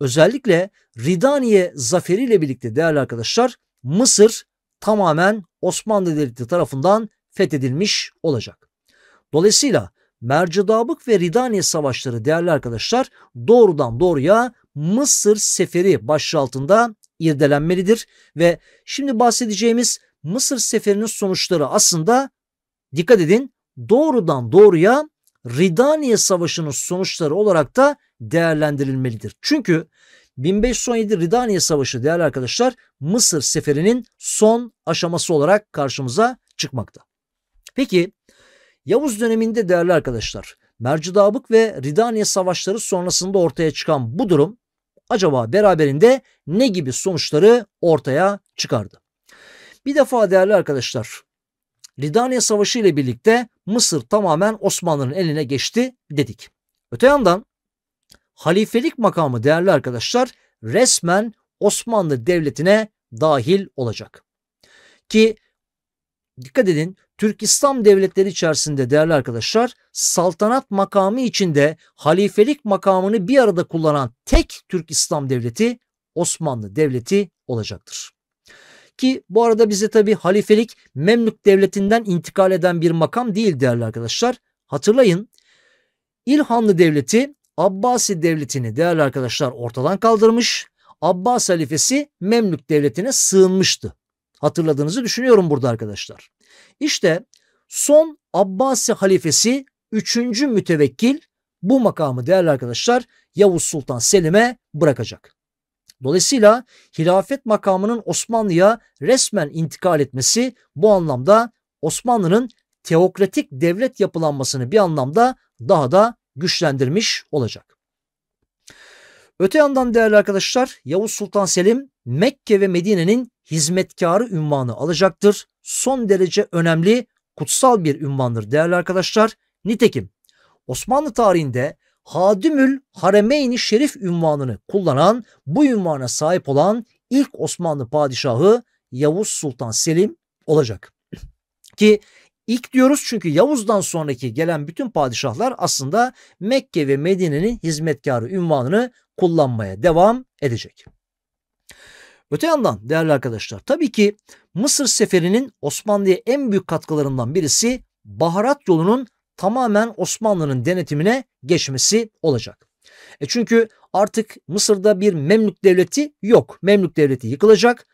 Özellikle Ridaniye zaferiyle birlikte değerli arkadaşlar Mısır tamamen Osmanlı Devleti tarafından fethedilmiş olacak. Dolayısıyla Mercidabık ve Ridaniye savaşları değerli arkadaşlar doğrudan doğruya Mısır seferi başlığı altında irdelenmelidir ve şimdi bahsedeceğimiz Mısır seferinin sonuçları aslında dikkat edin doğrudan doğruya Ridaniye Savaşı'nın sonuçları olarak da değerlendirilmelidir. Çünkü 1517 Ridaniye Savaşı değerli arkadaşlar Mısır seferinin son aşaması olarak karşımıza çıkmakta. Peki Yavuz döneminde değerli arkadaşlar Mercidabık ve Ridaniye savaşları sonrasında ortaya çıkan bu durum acaba beraberinde ne gibi sonuçları ortaya çıkardı? Bir defa değerli arkadaşlar Ridaniye Savaşı ile birlikte Mısır tamamen Osmanlı'nın eline geçti dedik. Öte yandan halifelik makamı değerli arkadaşlar resmen Osmanlı Devleti'ne dahil olacak. Ki dikkat edin Türk İslam devletleri içerisinde değerli arkadaşlar saltanat makamı içinde halifelik makamını bir arada kullanan tek Türk İslam devleti Osmanlı devleti olacaktır. Ki bu arada bize tabi halifelik Memlük devletinden intikal eden bir makam değil değerli arkadaşlar. Hatırlayın İlhanlı devleti Abbasi devletini değerli arkadaşlar ortadan kaldırmış. Abbas halifesi Memlük devletine sığınmıştı. Hatırladığınızı düşünüyorum burada arkadaşlar. İşte son Abbasi halifesi 3. mütevekkil bu makamı değerli arkadaşlar Yavuz Sultan Selim'e bırakacak. Dolayısıyla hilafet makamının Osmanlı'ya resmen intikal etmesi bu anlamda Osmanlı'nın teokratik devlet yapılanmasını bir anlamda daha da güçlendirmiş olacak. Öte yandan değerli arkadaşlar Yavuz Sultan Selim Mekke ve Medine'nin hizmetkarı ünvanı alacaktır son derece önemli kutsal bir ünvandır değerli arkadaşlar. Nitekim Osmanlı tarihinde Hadimül Haremeyni Şerif ünvanını kullanan bu ünvana sahip olan ilk Osmanlı padişahı Yavuz Sultan Selim olacak. Ki ilk diyoruz çünkü Yavuz'dan sonraki gelen bütün padişahlar aslında Mekke ve Medine'nin hizmetkarı ünvanını kullanmaya devam edecek. Öte yandan değerli arkadaşlar tabii ki Mısır seferinin Osmanlı'ya en büyük katkılarından birisi baharat yolunun tamamen Osmanlı'nın denetimine geçmesi olacak. E çünkü artık Mısır'da bir Memlük devleti yok. Memlük devleti yıkılacak.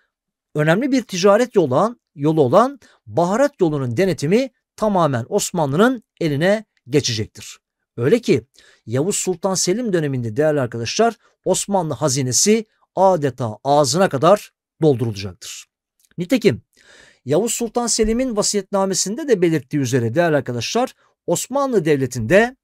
Önemli bir ticaret yolu olan, yolu olan baharat yolunun denetimi tamamen Osmanlı'nın eline geçecektir. Öyle ki Yavuz Sultan Selim döneminde değerli arkadaşlar Osmanlı hazinesi adeta ağzına kadar doldurulacaktır. Nitekim Yavuz Sultan Selim'in vasiyetnamesinde de belirttiği üzere değerli arkadaşlar Osmanlı Devleti'nde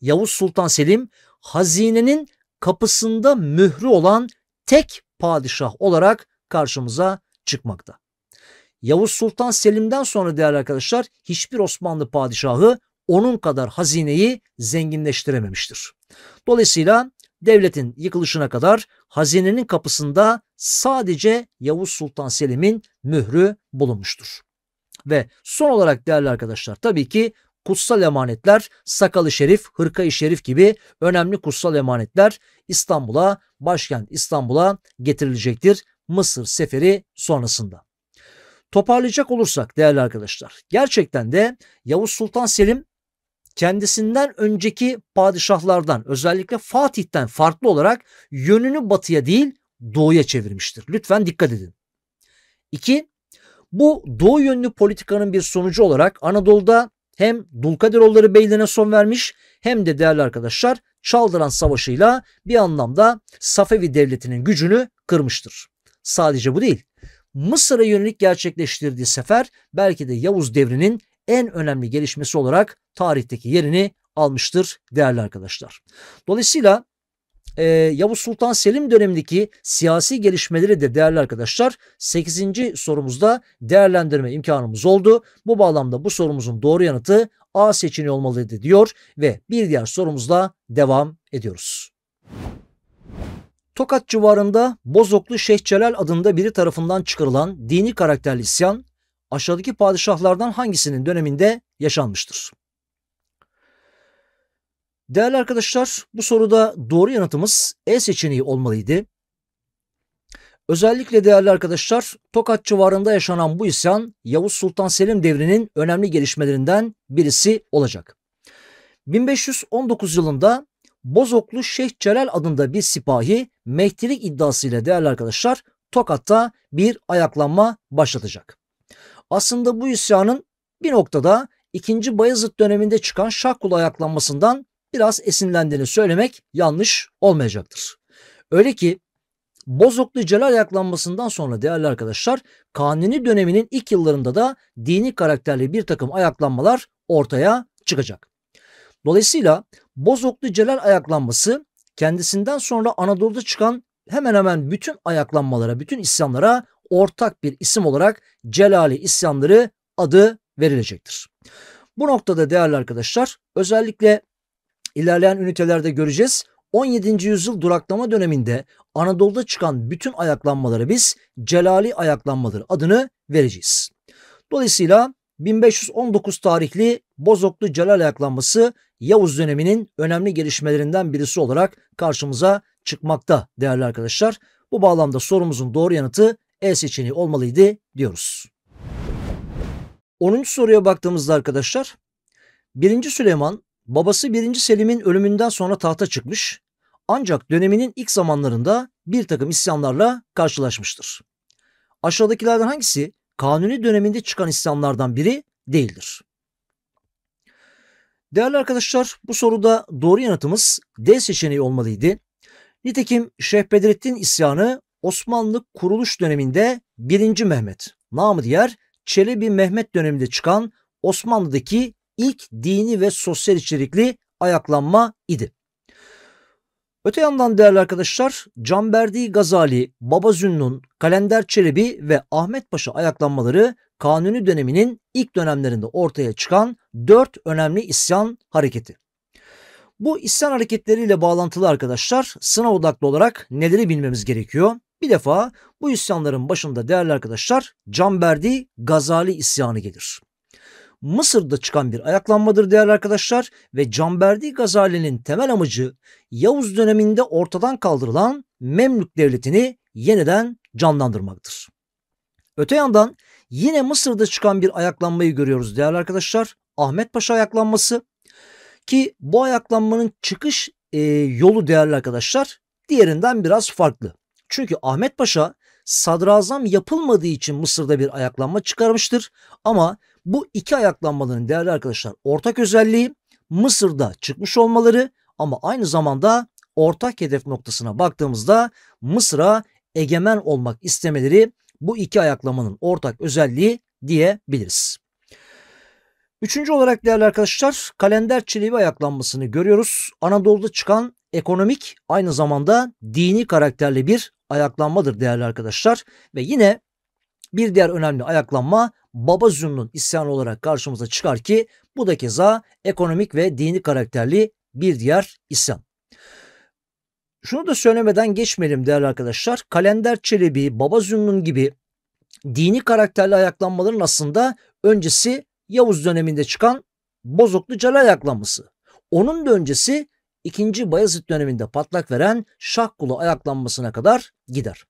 Yavuz Sultan Selim hazinenin kapısında mührü olan tek padişah olarak karşımıza çıkmakta. Yavuz Sultan Selim'den sonra değerli arkadaşlar hiçbir Osmanlı padişahı onun kadar hazineyi zenginleştirememiştir. Dolayısıyla devletin yıkılışına kadar hazinenin kapısında sadece Yavuz Sultan Selim'in mührü bulunmuştur. Ve son olarak değerli arkadaşlar tabii ki kutsal emanetler sakalı şerif, hırka şerif gibi önemli kutsal emanetler İstanbul'a, başkent İstanbul'a getirilecektir Mısır seferi sonrasında. Toparlayacak olursak değerli arkadaşlar gerçekten de Yavuz Sultan Selim kendisinden önceki padişahlardan özellikle Fatih'ten farklı olarak yönünü batıya değil doğuya çevirmiştir. Lütfen dikkat edin. 2. Bu doğu yönlü politikanın bir sonucu olarak Anadolu'da hem Dulkadiroğulları Beyliğine son vermiş hem de değerli arkadaşlar Çaldıran Savaşı'yla bir anlamda Safevi Devleti'nin gücünü kırmıştır. Sadece bu değil. Mısır'a yönelik gerçekleştirdiği sefer belki de Yavuz devrinin en önemli gelişmesi olarak tarihteki yerini almıştır değerli arkadaşlar. Dolayısıyla e, Yavuz Sultan Selim dönemindeki siyasi gelişmeleri de değerli arkadaşlar 8. sorumuzda değerlendirme imkanımız oldu. Bu bağlamda bu sorumuzun doğru yanıtı A seçeneği olmalıydı diyor ve bir diğer sorumuzla devam ediyoruz. Tokat civarında Bozoklu Şeyh Celal adında biri tarafından çıkarılan dini karakterli isyan aşağıdaki padişahlardan hangisinin döneminde yaşanmıştır? Değerli arkadaşlar bu soruda doğru yanıtımız E seçeneği olmalıydı. Özellikle değerli arkadaşlar Tokat civarında yaşanan bu isyan Yavuz Sultan Selim devrinin önemli gelişmelerinden birisi olacak. 1519 yılında Bozoklu Şeyh Celal adında bir sipahi mehdilik iddiasıyla değerli arkadaşlar Tokat'ta bir ayaklanma başlatacak aslında bu isyanın bir noktada 2. Bayezid döneminde çıkan Şakul ayaklanmasından biraz esinlendiğini söylemek yanlış olmayacaktır. Öyle ki Bozoklu Celal ayaklanmasından sonra değerli arkadaşlar Kanuni döneminin ilk yıllarında da dini karakterli bir takım ayaklanmalar ortaya çıkacak. Dolayısıyla Bozoklu Celal ayaklanması kendisinden sonra Anadolu'da çıkan hemen hemen bütün ayaklanmalara, bütün isyanlara ortak bir isim olarak Celali isyanları adı verilecektir. Bu noktada değerli arkadaşlar özellikle ilerleyen ünitelerde göreceğiz. 17. yüzyıl duraklama döneminde Anadolu'da çıkan bütün ayaklanmalara biz Celali ayaklanmaları adını vereceğiz. Dolayısıyla 1519 tarihli Bozoklu Celal ayaklanması Yavuz döneminin önemli gelişmelerinden birisi olarak karşımıza çıkmakta değerli arkadaşlar. Bu bağlamda sorumuzun doğru yanıtı e seçeneği olmalıydı diyoruz. 10. soruya baktığımızda arkadaşlar 1. Süleyman babası 1. Selim'in ölümünden sonra tahta çıkmış ancak döneminin ilk zamanlarında bir takım isyanlarla karşılaşmıştır. Aşağıdakilerden hangisi kanuni döneminde çıkan isyanlardan biri değildir? Değerli arkadaşlar bu soruda doğru yanıtımız D seçeneği olmalıydı. Nitekim Şeyh Bedrettin isyanı Osmanlı kuruluş döneminde 1. Mehmet, namı diğer Çelebi Mehmet döneminde çıkan Osmanlı'daki ilk dini ve sosyal içerikli ayaklanma idi. Öte yandan değerli arkadaşlar Canberdi Gazali, Baba Zünnun, Kalender Çelebi ve Ahmet Paşa ayaklanmaları Kanuni döneminin ilk dönemlerinde ortaya çıkan dört önemli isyan hareketi. Bu isyan hareketleriyle bağlantılı arkadaşlar sınav odaklı olarak neleri bilmemiz gerekiyor? Bir defa bu isyanların başında değerli arkadaşlar Canberdi Gazali isyanı gelir. Mısır'da çıkan bir ayaklanmadır değerli arkadaşlar ve Canberdi Gazali'nin temel amacı Yavuz döneminde ortadan kaldırılan Memlük devletini yeniden canlandırmaktır. Öte yandan yine Mısır'da çıkan bir ayaklanmayı görüyoruz değerli arkadaşlar. Ahmet Paşa ayaklanması ki bu ayaklanmanın çıkış e, yolu değerli arkadaşlar diğerinden biraz farklı. Çünkü Ahmet Paşa sadrazam yapılmadığı için Mısır'da bir ayaklanma çıkarmıştır. Ama bu iki ayaklanmaların değerli arkadaşlar ortak özelliği Mısır'da çıkmış olmaları ama aynı zamanda ortak hedef noktasına baktığımızda Mısır'a egemen olmak istemeleri bu iki ayaklamanın ortak özelliği diyebiliriz. Üçüncü olarak değerli arkadaşlar kalender çelebi ayaklanmasını görüyoruz. Anadolu'da çıkan ekonomik aynı zamanda dini karakterli bir ayaklanmadır değerli arkadaşlar. Ve yine bir diğer önemli ayaklanma Baba Zümrün isyanı olarak karşımıza çıkar ki bu da keza ekonomik ve dini karakterli bir diğer isyan. Şunu da söylemeden geçmeyelim değerli arkadaşlar. Kalender Çelebi, Baba Zümrün gibi dini karakterli ayaklanmaların aslında öncesi Yavuz döneminde çıkan Bozoklu Celal ayaklanması. Onun da öncesi 2. Bayezid döneminde patlak veren Şahkulu ayaklanmasına kadar gider.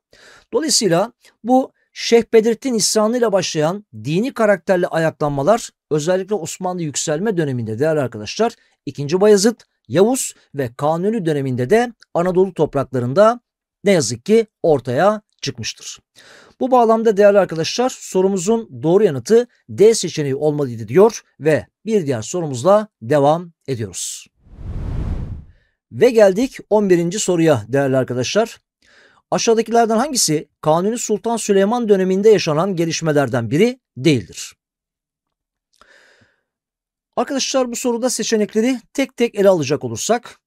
Dolayısıyla bu Şeyh Bedirttin isyanıyla başlayan dini karakterli ayaklanmalar özellikle Osmanlı yükselme döneminde değerli arkadaşlar 2. Bayezid, Yavuz ve Kanuni döneminde de Anadolu topraklarında ne yazık ki ortaya çıkmıştır. Bu bağlamda değerli arkadaşlar sorumuzun doğru yanıtı D seçeneği olmalıydı diyor ve bir diğer sorumuzla devam ediyoruz. Ve geldik 11. soruya değerli arkadaşlar. Aşağıdakilerden hangisi Kanuni Sultan Süleyman döneminde yaşanan gelişmelerden biri değildir? Arkadaşlar bu soruda seçenekleri tek tek ele alacak olursak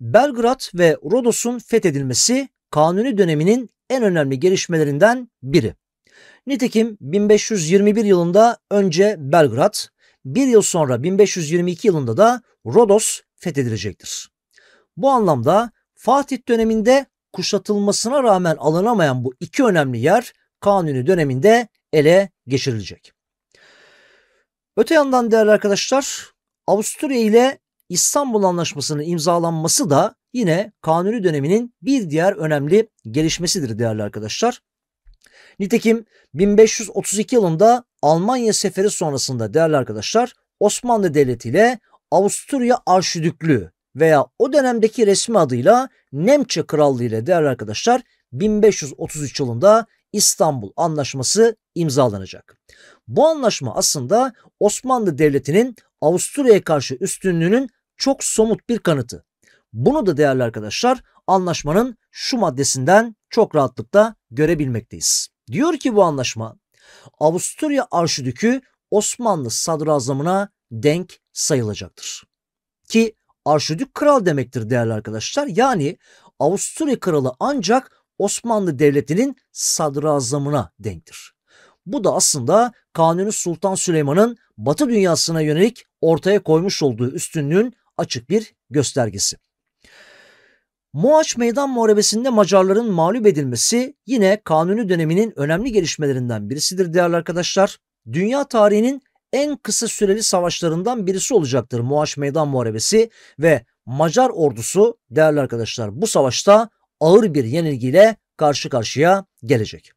Belgrad ve Rodos'un fethedilmesi Kanuni döneminin en önemli gelişmelerinden biri. Nitekim 1521 yılında önce Belgrad, bir yıl sonra 1522 yılında da Rodos fethedilecektir. Bu anlamda Fatih döneminde kuşatılmasına rağmen alınamayan bu iki önemli yer Kanuni döneminde ele geçirilecek. Öte yandan değerli arkadaşlar Avusturya ile İstanbul Anlaşması'nın imzalanması da yine Kanuni döneminin bir diğer önemli gelişmesidir değerli arkadaşlar. Nitekim 1532 yılında Almanya seferi sonrasında değerli arkadaşlar Osmanlı Devleti ile Avusturya Arşidüklüğü veya o dönemdeki resmi adıyla Nemçe Krallığı ile değerli arkadaşlar 1533 yılında İstanbul Anlaşması imzalanacak. Bu anlaşma aslında Osmanlı Devleti'nin Avusturya'ya karşı üstünlüğünün çok somut bir kanıtı. Bunu da değerli arkadaşlar anlaşmanın şu maddesinden çok rahatlıkla görebilmekteyiz. Diyor ki bu anlaşma Avusturya Arşidükü Osmanlı Sadrazamına denk sayılacaktır. Ki Arşidük kral demektir değerli arkadaşlar. Yani Avusturya kralı ancak Osmanlı Devleti'nin sadrazamına denktir. Bu da aslında Kanuni Sultan Süleyman'ın Batı dünyasına yönelik ortaya koymuş olduğu üstünlüğün açık bir göstergesi. Moaç Meydan Muharebesi'nde Macarların mağlup edilmesi yine Kanuni döneminin önemli gelişmelerinden birisidir değerli arkadaşlar. Dünya tarihinin en kısa süreli savaşlarından birisi olacaktır Muaş Meydan Muharebesi ve Macar ordusu değerli arkadaşlar bu savaşta ağır bir yenilgiyle karşı karşıya gelecek.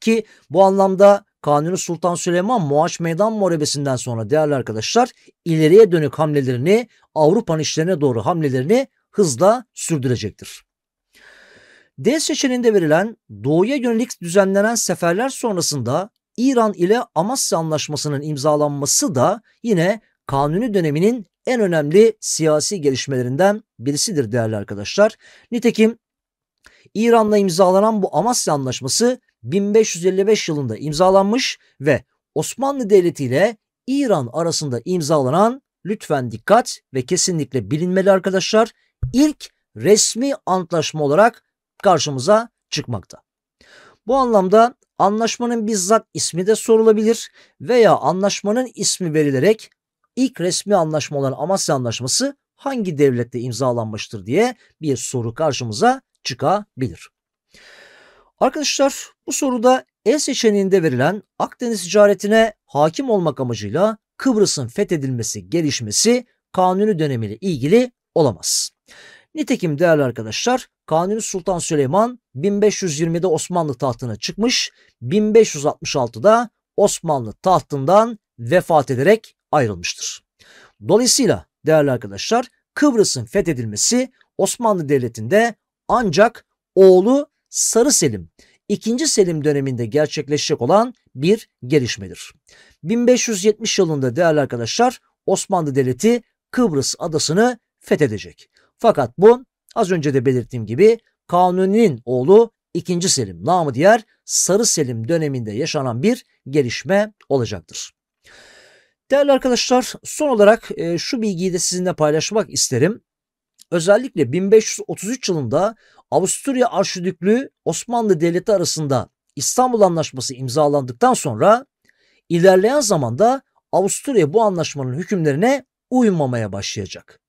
Ki bu anlamda Kanuni Sultan Süleyman Muaş Meydan Muharebesi'nden sonra değerli arkadaşlar ileriye dönük hamlelerini Avrupa'nın işlerine doğru hamlelerini hızla sürdürecektir. D seçeneğinde verilen doğuya yönelik düzenlenen seferler sonrasında İran ile Amasya Anlaşması'nın imzalanması da yine Kanuni döneminin en önemli siyasi gelişmelerinden birisidir değerli arkadaşlar. Nitekim İran'la imzalanan bu Amasya Anlaşması 1555 yılında imzalanmış ve Osmanlı Devleti ile İran arasında imzalanan lütfen dikkat ve kesinlikle bilinmeli arkadaşlar ilk resmi antlaşma olarak karşımıza çıkmakta. Bu anlamda anlaşmanın bizzat ismi de sorulabilir veya anlaşmanın ismi verilerek ilk resmi anlaşma olan Amasya Anlaşması hangi devlette imzalanmıştır diye bir soru karşımıza çıkabilir. Arkadaşlar bu soruda E seçeneğinde verilen Akdeniz ticaretine hakim olmak amacıyla Kıbrıs'ın fethedilmesi, gelişmesi Kanuni dönemiyle ilgili olamaz. Nitekim değerli arkadaşlar Kanuni Sultan Süleyman 1520'de Osmanlı tahtına çıkmış, 1566'da Osmanlı tahtından vefat ederek ayrılmıştır. Dolayısıyla değerli arkadaşlar Kıbrıs'ın fethedilmesi Osmanlı Devleti'nde ancak oğlu Sarı Selim 2. Selim döneminde gerçekleşecek olan bir gelişmedir. 1570 yılında değerli arkadaşlar Osmanlı Devleti Kıbrıs adasını fethedecek. Fakat bu az önce de belirttiğim gibi Kanuni'nin oğlu 2. Selim namı diğer Sarı Selim döneminde yaşanan bir gelişme olacaktır. Değerli arkadaşlar son olarak e, şu bilgiyi de sizinle paylaşmak isterim. Özellikle 1533 yılında Avusturya Arşidüklüğü Osmanlı Devleti arasında İstanbul Anlaşması imzalandıktan sonra ilerleyen zamanda Avusturya bu anlaşmanın hükümlerine uymamaya başlayacak.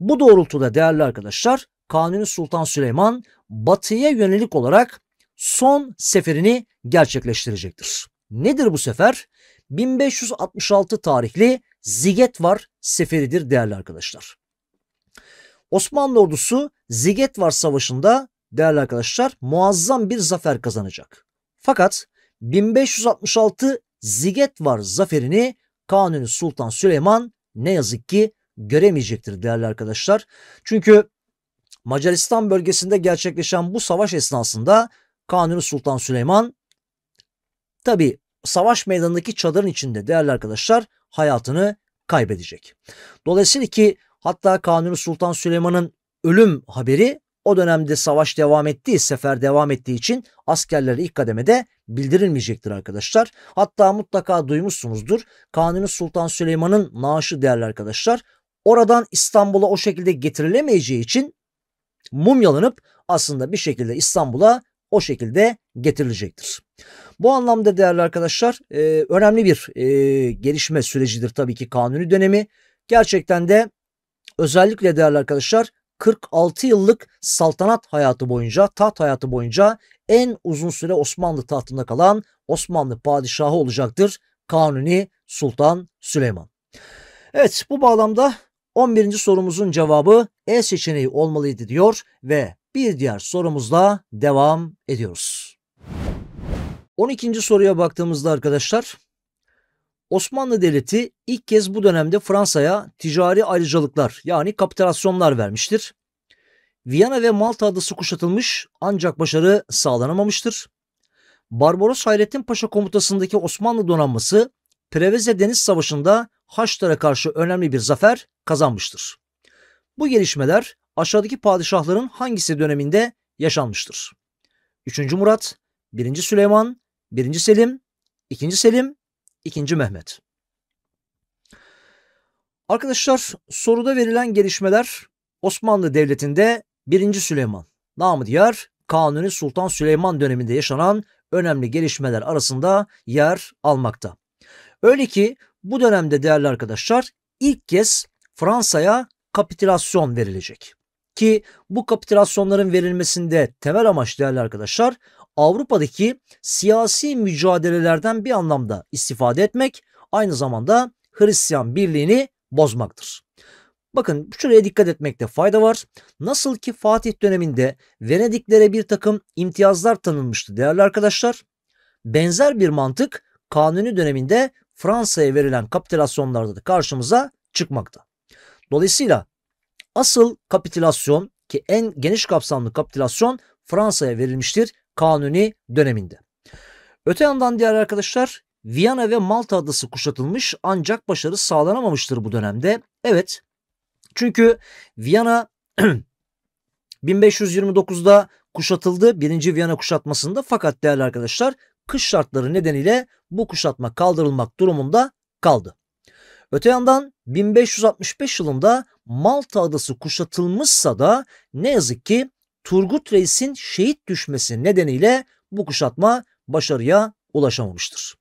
Bu doğrultuda değerli arkadaşlar Kanuni Sultan Süleyman batıya yönelik olarak son seferini gerçekleştirecektir. Nedir bu sefer? 1566 tarihli Zigetvar seferidir değerli arkadaşlar. Osmanlı ordusu Zigetvar Savaşı'nda değerli arkadaşlar muazzam bir zafer kazanacak. Fakat 1566 Zigetvar zaferini Kanuni Sultan Süleyman ne yazık ki göremeyecektir değerli arkadaşlar. Çünkü Macaristan bölgesinde gerçekleşen bu savaş esnasında Kanuni Sultan Süleyman tabi savaş meydanındaki çadırın içinde değerli arkadaşlar hayatını kaybedecek. Dolayısıyla ki hatta Kanuni Sultan Süleyman'ın ölüm haberi o dönemde savaş devam ettiği, sefer devam ettiği için askerlere ilk kademede bildirilmeyecektir arkadaşlar. Hatta mutlaka duymuşsunuzdur. Kanuni Sultan Süleyman'ın naaşı değerli arkadaşlar oradan İstanbul'a o şekilde getirilemeyeceği için mumyalanıp aslında bir şekilde İstanbul'a o şekilde getirilecektir. Bu anlamda değerli arkadaşlar e, önemli bir e, gelişme sürecidir tabii ki kanuni dönemi. Gerçekten de özellikle değerli arkadaşlar 46 yıllık saltanat hayatı boyunca, taht hayatı boyunca en uzun süre Osmanlı tahtında kalan Osmanlı padişahı olacaktır Kanuni Sultan Süleyman. Evet bu bağlamda 11. sorumuzun cevabı e seçeneği olmalıydı diyor ve bir diğer sorumuzla devam ediyoruz. 12. soruya baktığımızda arkadaşlar Osmanlı Devleti ilk kez bu dönemde Fransa'ya ticari ayrıcalıklar yani kapitülasyonlar vermiştir. Viyana ve Malta adası kuşatılmış ancak başarı sağlanamamıştır. Barbaros Hayrettin Paşa komutasındaki Osmanlı donanması Preveze Deniz Savaşı'nda Haçlara karşı önemli bir zafer kazanmıştır. Bu gelişmeler aşağıdaki padişahların hangisi döneminde yaşanmıştır? 3. Murat, 1. Süleyman, 1. Selim, 2. Selim, 2. Mehmet. Arkadaşlar soruda verilen gelişmeler Osmanlı Devleti'nde 1. Süleyman, namı diğer Kanuni Sultan Süleyman döneminde yaşanan önemli gelişmeler arasında yer almakta. Öyle ki bu dönemde değerli arkadaşlar ilk kez Fransa'ya kapitülasyon verilecek. Ki bu kapitülasyonların verilmesinde temel amaç değerli arkadaşlar Avrupa'daki siyasi mücadelelerden bir anlamda istifade etmek aynı zamanda Hristiyan birliğini bozmaktır. Bakın şuraya dikkat etmekte fayda var. Nasıl ki Fatih döneminde Venediklere bir takım imtiyazlar tanınmıştı değerli arkadaşlar. Benzer bir mantık Kanuni döneminde Fransa'ya verilen kapitülasyonlarda da karşımıza çıkmakta. Dolayısıyla asıl kapitülasyon ki en geniş kapsamlı kapitülasyon Fransa'ya verilmiştir Kanuni döneminde. Öte yandan diğer arkadaşlar Viyana ve Malta adası kuşatılmış ancak başarı sağlanamamıştır bu dönemde. Evet çünkü Viyana 1529'da kuşatıldı 1. Viyana kuşatmasında fakat değerli arkadaşlar kış şartları nedeniyle bu kuşatma kaldırılmak durumunda kaldı. Öte yandan 1565 yılında Malta adası kuşatılmışsa da ne yazık ki Turgut Reis'in şehit düşmesi nedeniyle bu kuşatma başarıya ulaşamamıştır.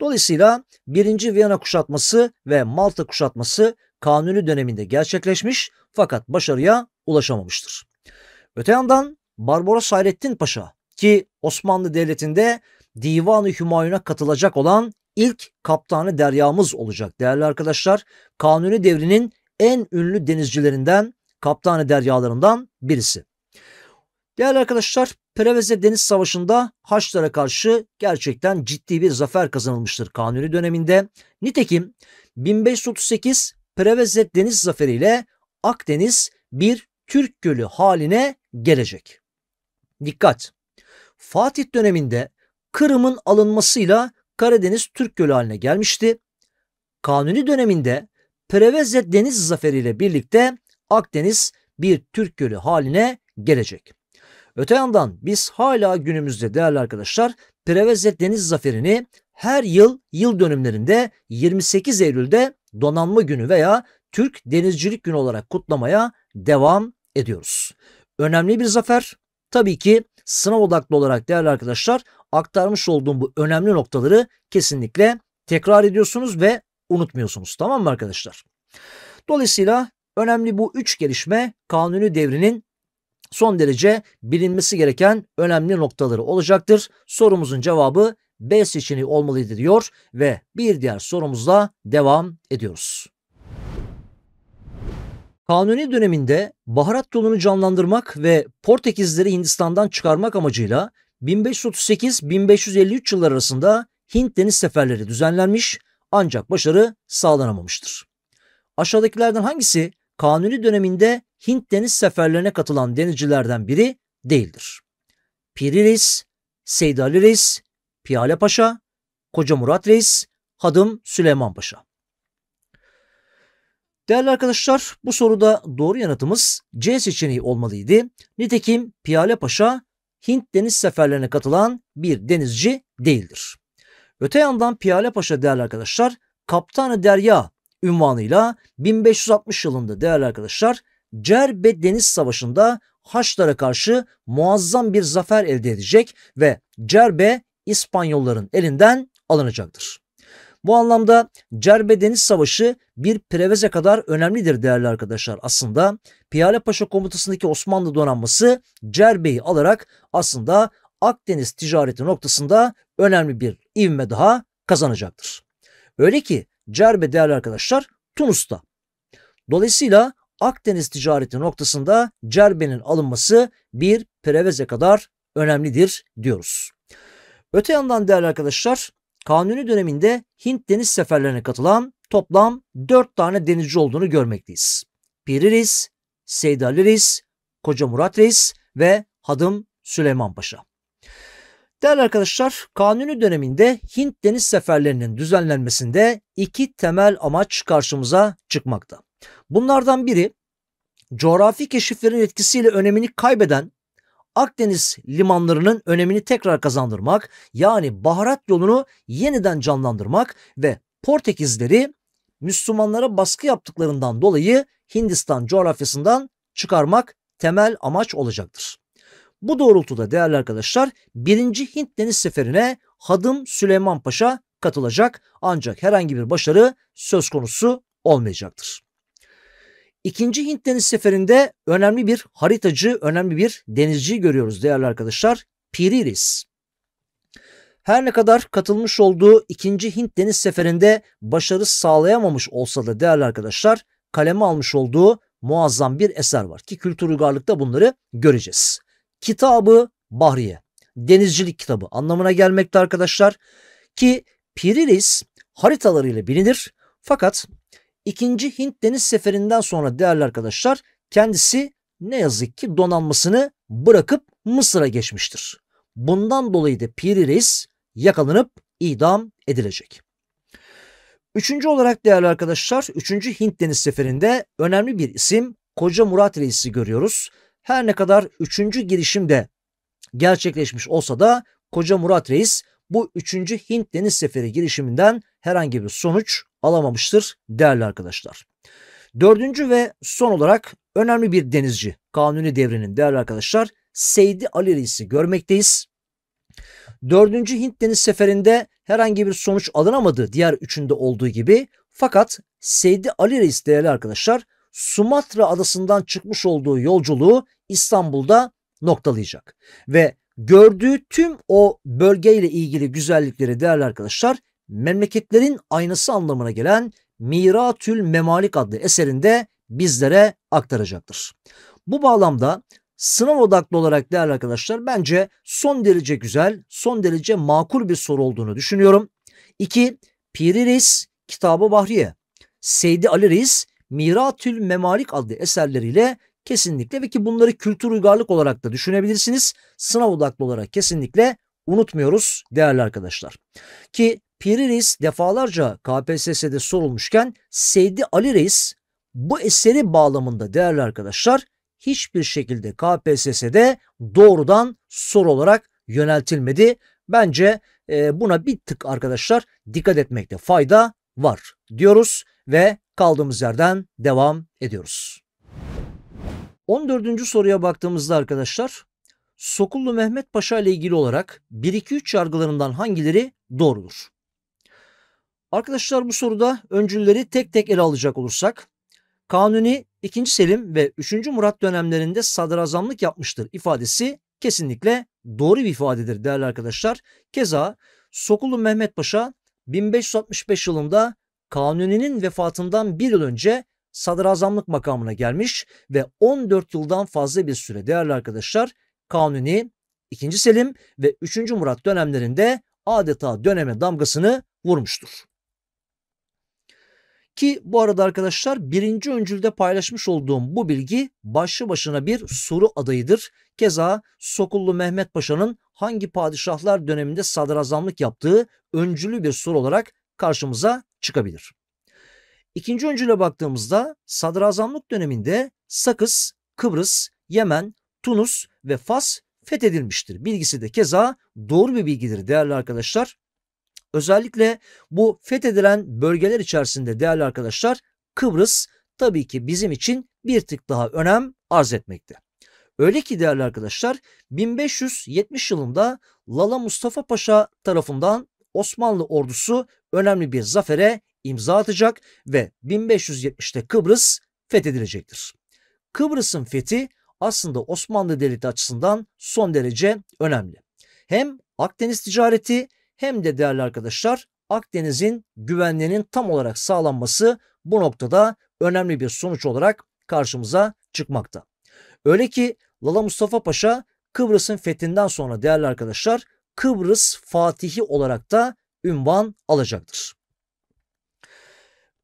Dolayısıyla 1. Viyana kuşatması ve Malta kuşatması Kanuni döneminde gerçekleşmiş fakat başarıya ulaşamamıştır. Öte yandan Barbaros Hayrettin Paşa ki Osmanlı Devleti'nde Divan-ı Hümayun'a katılacak olan ilk kaptanı deryamız olacak değerli arkadaşlar. Kanuni devrinin en ünlü denizcilerinden, kaptanı deryalarından birisi. Değerli arkadaşlar, Preveze Deniz Savaşı'nda Haçlara karşı gerçekten ciddi bir zafer kazanılmıştır Kanuni döneminde. Nitekim 1538 Preveze Deniz Zaferi ile Akdeniz bir Türk gölü haline gelecek. Dikkat! Fatih döneminde Kırım'ın alınmasıyla Karadeniz Türk Gölü haline gelmişti. Kanuni döneminde Preveze Deniz Zaferi ile birlikte Akdeniz bir Türk Gölü haline gelecek. Öte yandan biz hala günümüzde değerli arkadaşlar Preveze Deniz Zaferi'ni her yıl yıl dönümlerinde 28 Eylül'de donanma günü veya Türk Denizcilik Günü olarak kutlamaya devam ediyoruz. Önemli bir zafer. Tabii ki sınav odaklı olarak değerli arkadaşlar aktarmış olduğum bu önemli noktaları kesinlikle tekrar ediyorsunuz ve unutmuyorsunuz. Tamam mı arkadaşlar? Dolayısıyla önemli bu üç gelişme kanuni devrinin son derece bilinmesi gereken önemli noktaları olacaktır. Sorumuzun cevabı B seçeneği olmalıydı diyor ve bir diğer sorumuzla devam ediyoruz. Kanuni döneminde baharat yolunu canlandırmak ve Portekizleri Hindistan'dan çıkarmak amacıyla 1538-1553 yıllar arasında Hint deniz seferleri düzenlenmiş ancak başarı sağlanamamıştır. Aşağıdakilerden hangisi Kanuni döneminde Hint deniz seferlerine katılan denizcilerden biri değildir? Piri Reis, Seyd Ali Reis, Piyale Paşa, Koca Murat Reis, Hadım Süleyman Paşa. Değerli arkadaşlar bu soruda doğru yanıtımız C seçeneği olmalıydı. Nitekim Piyale Paşa Hint deniz seferlerine katılan bir denizci değildir. Öte yandan Piyale Paşa değerli arkadaşlar Kaptanı Derya ünvanıyla 1560 yılında değerli arkadaşlar Cerbe Deniz Savaşı'nda Haçlara karşı muazzam bir zafer elde edecek ve Cerbe İspanyolların elinden alınacaktır. Bu anlamda Cerbe Deniz Savaşı bir preveze kadar önemlidir değerli arkadaşlar. Aslında Piyale Paşa komutasındaki Osmanlı donanması Cerbe'yi alarak aslında Akdeniz ticareti noktasında önemli bir ivme daha kazanacaktır. Öyle ki Cerbe değerli arkadaşlar Tunus'ta. Dolayısıyla Akdeniz ticareti noktasında Cerbe'nin alınması bir preveze kadar önemlidir diyoruz. Öte yandan değerli arkadaşlar Kanuni döneminde Hint deniz seferlerine katılan toplam 4 tane denizci olduğunu görmekteyiz. Piri Reis, Koca Muratris ve Hadım Süleyman Paşa. Değerli arkadaşlar, Kanuni döneminde Hint deniz seferlerinin düzenlenmesinde iki temel amaç karşımıza çıkmakta. Bunlardan biri coğrafi keşiflerin etkisiyle önemini kaybeden Akdeniz limanlarının önemini tekrar kazandırmak, yani baharat yolunu yeniden canlandırmak ve Portekizleri Müslümanlara baskı yaptıklarından dolayı Hindistan coğrafyasından çıkarmak temel amaç olacaktır. Bu doğrultuda değerli arkadaşlar 1. Hint Deniz Seferi'ne Hadım Süleyman Paşa katılacak ancak herhangi bir başarı söz konusu olmayacaktır. İkinci Hint Deniz Seferi'nde önemli bir haritacı, önemli bir denizciyi görüyoruz değerli arkadaşlar. Piriris. Her ne kadar katılmış olduğu ikinci Hint Deniz Seferi'nde başarı sağlayamamış olsa da değerli arkadaşlar kaleme almış olduğu muazzam bir eser var ki kültür uygarlıkta bunları göreceğiz. Kitabı Bahriye, denizcilik kitabı anlamına gelmekte arkadaşlar ki Pirilis haritalarıyla bilinir fakat 2. Hint deniz seferinden sonra değerli arkadaşlar kendisi ne yazık ki donanmasını bırakıp Mısır'a geçmiştir. Bundan dolayı da Piri Reis yakalanıp idam edilecek. Üçüncü olarak değerli arkadaşlar, üçüncü Hint Deniz Seferi'nde önemli bir isim Koca Murat Reis'i görüyoruz. Her ne kadar üçüncü girişim de gerçekleşmiş olsa da Koca Murat Reis bu üçüncü Hint Deniz Seferi girişiminden herhangi bir sonuç alamamıştır değerli arkadaşlar. Dördüncü ve son olarak önemli bir denizci Kanuni Devri'nin değerli arkadaşlar Seydi Ali Reis'i görmekteyiz. Dördüncü Hint Deniz Seferi'nde herhangi bir sonuç alınamadı diğer üçünde olduğu gibi. Fakat Seydi Ali Reis değerli arkadaşlar Sumatra adasından çıkmış olduğu yolculuğu İstanbul'da noktalayacak. Ve gördüğü tüm o bölgeyle ilgili güzellikleri değerli arkadaşlar memleketlerin aynası anlamına gelen Miratül Memalik adlı eserinde bizlere aktaracaktır. Bu bağlamda sınav odaklı olarak değerli arkadaşlar bence son derece güzel, son derece makul bir soru olduğunu düşünüyorum. 2. Piri Reis Kitabı Bahriye, Seydi Ali Reis Miratül Memalik adlı eserleriyle kesinlikle ve ki bunları kültür uygarlık olarak da düşünebilirsiniz. Sınav odaklı olarak kesinlikle unutmuyoruz değerli arkadaşlar. Ki Piri Reis defalarca KPSS'de sorulmuşken Seydi Ali Reis bu eseri bağlamında değerli arkadaşlar hiçbir şekilde KPSS'de doğrudan soru olarak yöneltilmedi. Bence e, buna bir tık arkadaşlar dikkat etmekte fayda var diyoruz ve kaldığımız yerden devam ediyoruz. 14. soruya baktığımızda arkadaşlar Sokullu Mehmet Paşa ile ilgili olarak 1-2-3 yargılarından hangileri doğrudur? Arkadaşlar bu soruda öncülleri tek tek ele alacak olursak Kanuni 2. Selim ve 3. Murat dönemlerinde sadrazamlık yapmıştır ifadesi kesinlikle doğru bir ifadedir değerli arkadaşlar. Keza Sokullu Mehmet Paşa 1565 yılında Kanuni'nin vefatından bir yıl önce sadrazamlık makamına gelmiş ve 14 yıldan fazla bir süre değerli arkadaşlar Kanuni 2. Selim ve 3. Murat dönemlerinde adeta döneme damgasını vurmuştur. Ki bu arada arkadaşlar birinci öncülde paylaşmış olduğum bu bilgi başlı başına bir soru adayıdır. Keza Sokullu Mehmet Paşa'nın hangi padişahlar döneminde sadrazamlık yaptığı öncülü bir soru olarak karşımıza çıkabilir. İkinci öncüle baktığımızda sadrazamlık döneminde Sakız, Kıbrıs, Yemen, Tunus ve Fas fethedilmiştir. Bilgisi de keza doğru bir bilgidir değerli arkadaşlar. Özellikle bu fethedilen bölgeler içerisinde değerli arkadaşlar Kıbrıs tabii ki bizim için bir tık daha önem arz etmekte. Öyle ki değerli arkadaşlar 1570 yılında Lala Mustafa Paşa tarafından Osmanlı ordusu önemli bir zafere imza atacak ve 1570'te Kıbrıs fethedilecektir. Kıbrıs'ın fethi aslında Osmanlı Devleti açısından son derece önemli. Hem Akdeniz ticareti hem de değerli arkadaşlar Akdeniz'in güvenliğinin tam olarak sağlanması bu noktada önemli bir sonuç olarak karşımıza çıkmakta. Öyle ki Lala Mustafa Paşa Kıbrıs'ın fethinden sonra değerli arkadaşlar Kıbrıs Fatihi olarak da ünvan alacaktır.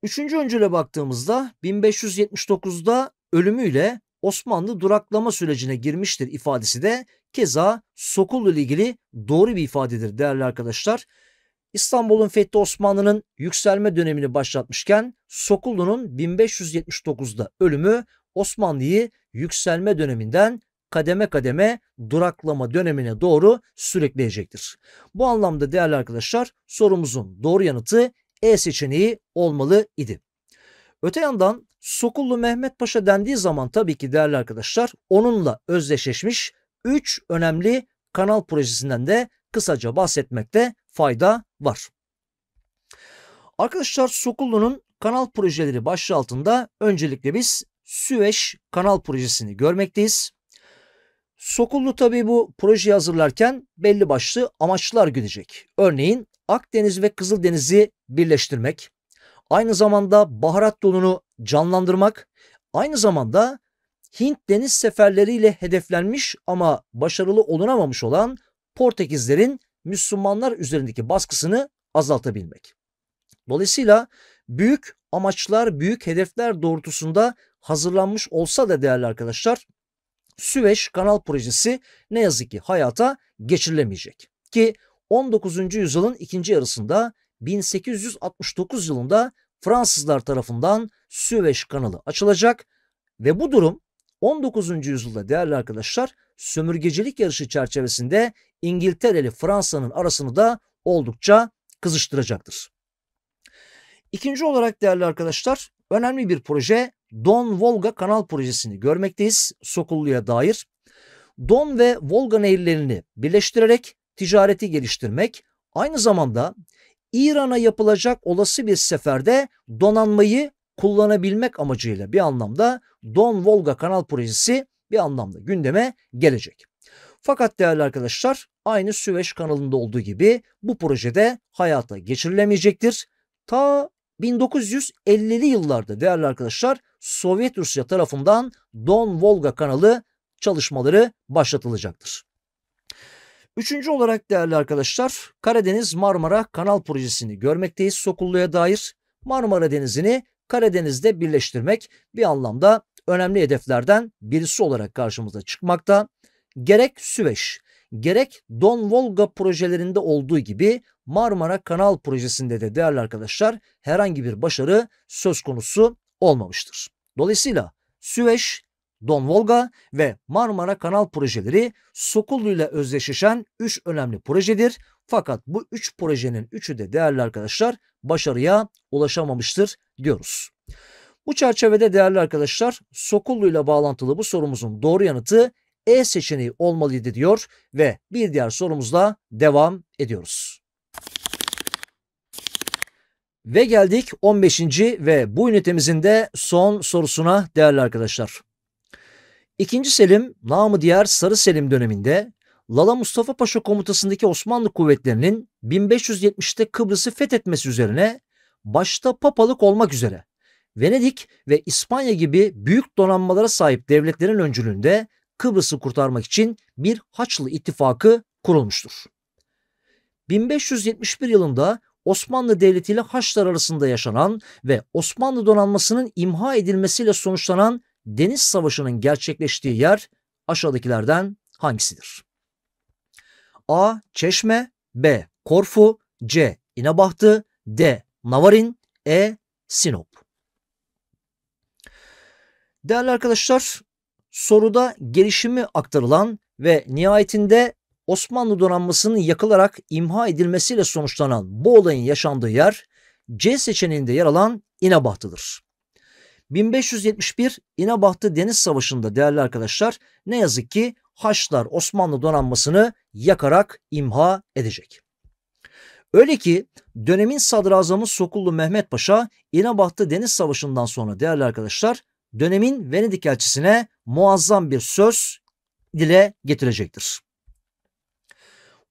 Üçüncü öncüle baktığımızda 1579'da ölümüyle Osmanlı duraklama sürecine girmiştir ifadesi de keza Sokullu ile ilgili doğru bir ifadedir değerli arkadaşlar. İstanbul'un fethi Osmanlı'nın yükselme dönemini başlatmışken Sokullu'nun 1579'da ölümü Osmanlı'yı yükselme döneminden kademe kademe duraklama dönemine doğru sürükleyecektir. Bu anlamda değerli arkadaşlar sorumuzun doğru yanıtı E seçeneği olmalı idi. Öte yandan Sokullu Mehmet Paşa dendiği zaman tabii ki değerli arkadaşlar onunla özdeşleşmiş 3 önemli kanal projesinden de kısaca bahsetmekte fayda var. Arkadaşlar Sokullu'nun kanal projeleri başlığı altında öncelikle biz Süveyş kanal projesini görmekteyiz. Sokullu tabii bu projeyi hazırlarken belli başlı amaçlar güdecek. Örneğin Akdeniz ve Kızıldeniz'i birleştirmek, aynı zamanda baharat dolunu canlandırmak, aynı zamanda Hint deniz seferleriyle hedeflenmiş ama başarılı olunamamış olan Portekizlerin Müslümanlar üzerindeki baskısını azaltabilmek. Dolayısıyla büyük amaçlar, büyük hedefler doğrultusunda hazırlanmış olsa da değerli arkadaşlar, Süveyş Kanal Projesi ne yazık ki hayata geçirilemeyecek. Ki 19. yüzyılın ikinci yarısında 1869 yılında Fransızlar tarafından Süveyş kanalı açılacak ve bu durum 19. yüzyılda değerli arkadaşlar sömürgecilik yarışı çerçevesinde İngiltere ile Fransa'nın arasını da oldukça kızıştıracaktır. İkinci olarak değerli arkadaşlar önemli bir proje Don Volga Kanal Projesi'ni görmekteyiz Sokullu'ya dair. Don ve Volga nehirlerini birleştirerek ticareti geliştirmek aynı zamanda İran'a yapılacak olası bir seferde donanmayı kullanabilmek amacıyla bir anlamda Don Volga Kanal Projesi bir anlamda gündeme gelecek. Fakat değerli arkadaşlar aynı Süveyş kanalında olduğu gibi bu projede hayata geçirilemeyecektir. Ta 1950'li yıllarda değerli arkadaşlar Sovyet Rusya tarafından Don Volga kanalı çalışmaları başlatılacaktır. Üçüncü olarak değerli arkadaşlar Karadeniz Marmara Kanal Projesi'ni görmekteyiz Sokullu'ya dair. Marmara Denizi'ni Karadeniz'de birleştirmek bir anlamda önemli hedeflerden birisi olarak karşımıza çıkmakta. Gerek Süveyş, gerek Don Volga projelerinde olduğu gibi Marmara Kanal projesinde de değerli arkadaşlar herhangi bir başarı söz konusu olmamıştır. Dolayısıyla Süveyş Don Volga ve Marmara Kanal projeleri Sokullu ile özdeşleşen 3 önemli projedir. Fakat bu 3 üç projenin 3'ü de değerli arkadaşlar başarıya ulaşamamıştır diyoruz. Bu çerçevede değerli arkadaşlar Sokullu ile bağlantılı bu sorumuzun doğru yanıtı E seçeneği olmalıydı diyor ve bir diğer sorumuzla devam ediyoruz. Ve geldik 15. ve bu ünitemizin de son sorusuna değerli arkadaşlar. İkinci Selim, namı diğer Sarı Selim döneminde Lala Mustafa Paşa komutasındaki Osmanlı kuvvetlerinin 1570'te Kıbrıs'ı fethetmesi üzerine başta papalık olmak üzere Venedik ve İspanya gibi büyük donanmalara sahip devletlerin öncülüğünde Kıbrıs'ı kurtarmak için bir Haçlı ittifakı kurulmuştur. 1571 yılında Osmanlı Devleti ile Haçlar arasında yaşanan ve Osmanlı donanmasının imha edilmesiyle sonuçlanan deniz savaşının gerçekleştiği yer aşağıdakilerden hangisidir? A. Çeşme B. Korfu C. İnebahtı D. Navarin E. Sinop Değerli arkadaşlar soruda gelişimi aktarılan ve nihayetinde Osmanlı donanmasının yakılarak imha edilmesiyle sonuçlanan bu olayın yaşandığı yer C seçeneğinde yer alan İnebahtı'dır. 1571 İnebahtı Deniz Savaşı'nda değerli arkadaşlar ne yazık ki Haçlar Osmanlı donanmasını yakarak imha edecek. Öyle ki dönemin sadrazamı Sokullu Mehmet Paşa İnebahtı Deniz Savaşı'ndan sonra değerli arkadaşlar dönemin Venedik elçisine muazzam bir söz dile getirecektir.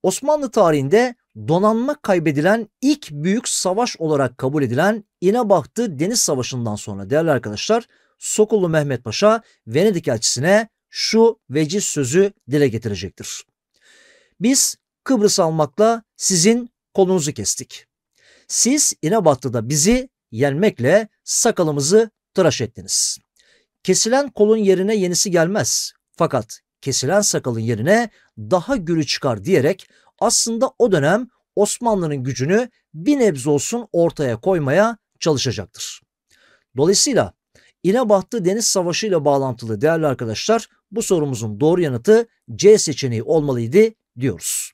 Osmanlı tarihinde donanma kaybedilen ilk büyük savaş olarak kabul edilen İnebahtı Deniz Savaşı'ndan sonra değerli arkadaşlar Sokullu Mehmet Paşa Venedik elçisine şu veciz sözü dile getirecektir. Biz Kıbrıs almakla sizin kolunuzu kestik. Siz İnebahtlı'da bizi yenmekle sakalımızı tıraş ettiniz. Kesilen kolun yerine yenisi gelmez. Fakat kesilen sakalın yerine daha gülü çıkar diyerek aslında o dönem Osmanlı'nın gücünü bir nebze olsun ortaya koymaya çalışacaktır. Dolayısıyla İnebahtı Deniz Savaşı ile bağlantılı değerli arkadaşlar bu sorumuzun doğru yanıtı C seçeneği olmalıydı diyoruz.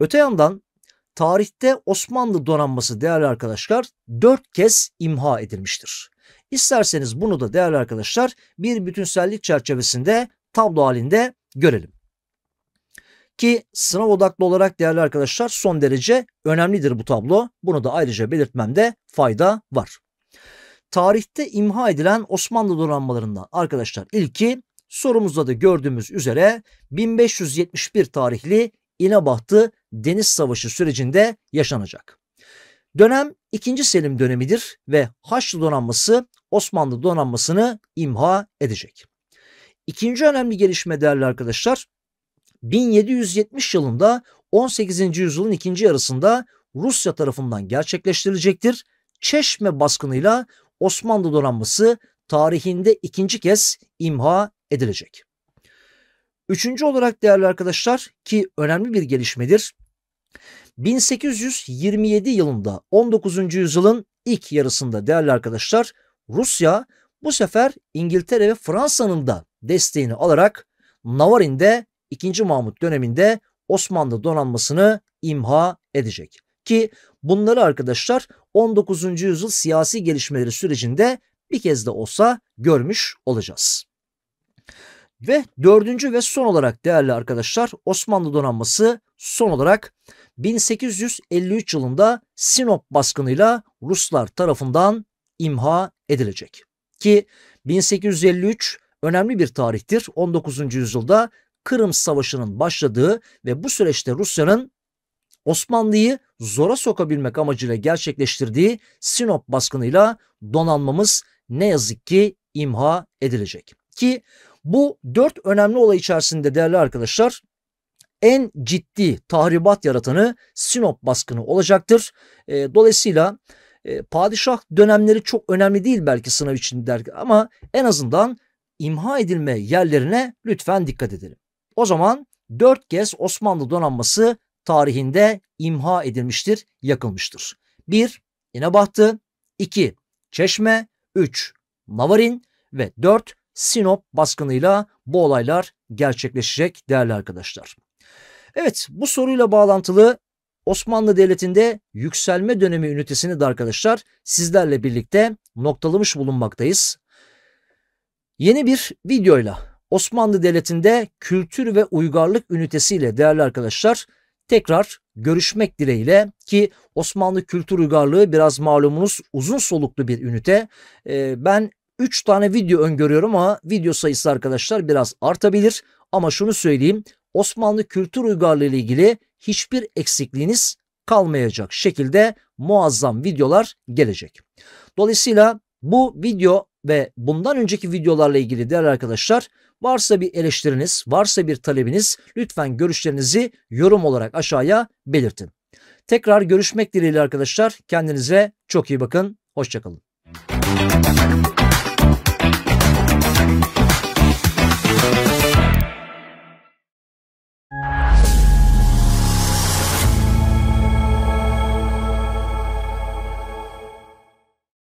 Öte yandan tarihte Osmanlı donanması değerli arkadaşlar 4 kez imha edilmiştir. İsterseniz bunu da değerli arkadaşlar bir bütünsellik çerçevesinde tablo halinde görelim ki sınav odaklı olarak değerli arkadaşlar son derece önemlidir bu tablo. Bunu da ayrıca belirtmemde fayda var. Tarihte imha edilen Osmanlı donanmalarından arkadaşlar ilki sorumuzda da gördüğümüz üzere 1571 tarihli İnebahtı Deniz Savaşı sürecinde yaşanacak. Dönem 2. Selim dönemidir ve Haçlı donanması Osmanlı donanmasını imha edecek. İkinci önemli gelişme değerli arkadaşlar 1770 yılında 18. yüzyılın ikinci yarısında Rusya tarafından gerçekleştirilecektir. Çeşme baskınıyla Osmanlı donanması tarihinde ikinci kez imha edilecek. Üçüncü olarak değerli arkadaşlar ki önemli bir gelişmedir. 1827 yılında 19. yüzyılın ilk yarısında değerli arkadaşlar Rusya bu sefer İngiltere ve Fransa'nın da desteğini alarak Navarin'de 2. Mahmut döneminde Osmanlı donanmasını imha edecek. Ki bunları arkadaşlar 19. yüzyıl siyasi gelişmeleri sürecinde bir kez de olsa görmüş olacağız. Ve dördüncü ve son olarak değerli arkadaşlar Osmanlı donanması son olarak 1853 yılında Sinop baskınıyla Ruslar tarafından imha edilecek. Ki 1853 önemli bir tarihtir. 19. yüzyılda Kırım Savaşı'nın başladığı ve bu süreçte Rusya'nın Osmanlı'yı zora sokabilmek amacıyla gerçekleştirdiği Sinop baskınıyla donanmamız ne yazık ki imha edilecek. Ki bu dört önemli olay içerisinde değerli arkadaşlar en ciddi tahribat yaratanı Sinop baskını olacaktır. E, dolayısıyla e, padişah dönemleri çok önemli değil belki sınav için der ama en azından imha edilme yerlerine lütfen dikkat edelim. O zaman 4 kez Osmanlı donanması tarihinde imha edilmiştir, yakılmıştır. 1. İnebahtı 2. Çeşme 3. Navarin ve 4. Sinop baskınıyla bu olaylar gerçekleşecek değerli arkadaşlar. Evet bu soruyla bağlantılı Osmanlı Devleti'nde yükselme dönemi ünitesini de arkadaşlar sizlerle birlikte noktalamış bulunmaktayız. Yeni bir videoyla Osmanlı Devleti'nde kültür ve uygarlık ünitesiyle değerli arkadaşlar tekrar görüşmek dileğiyle ki Osmanlı kültür uygarlığı biraz malumunuz uzun soluklu bir ünite. Ee, ben 3 tane video öngörüyorum ama video sayısı arkadaşlar biraz artabilir. Ama şunu söyleyeyim Osmanlı kültür uygarlığı ile ilgili hiçbir eksikliğiniz kalmayacak şekilde muazzam videolar gelecek. Dolayısıyla bu video ve bundan önceki videolarla ilgili değerli arkadaşlar Varsa bir eleştiriniz, varsa bir talebiniz lütfen görüşlerinizi yorum olarak aşağıya belirtin. Tekrar görüşmek dileğiyle arkadaşlar. Kendinize çok iyi bakın. Hoşçakalın. Müzik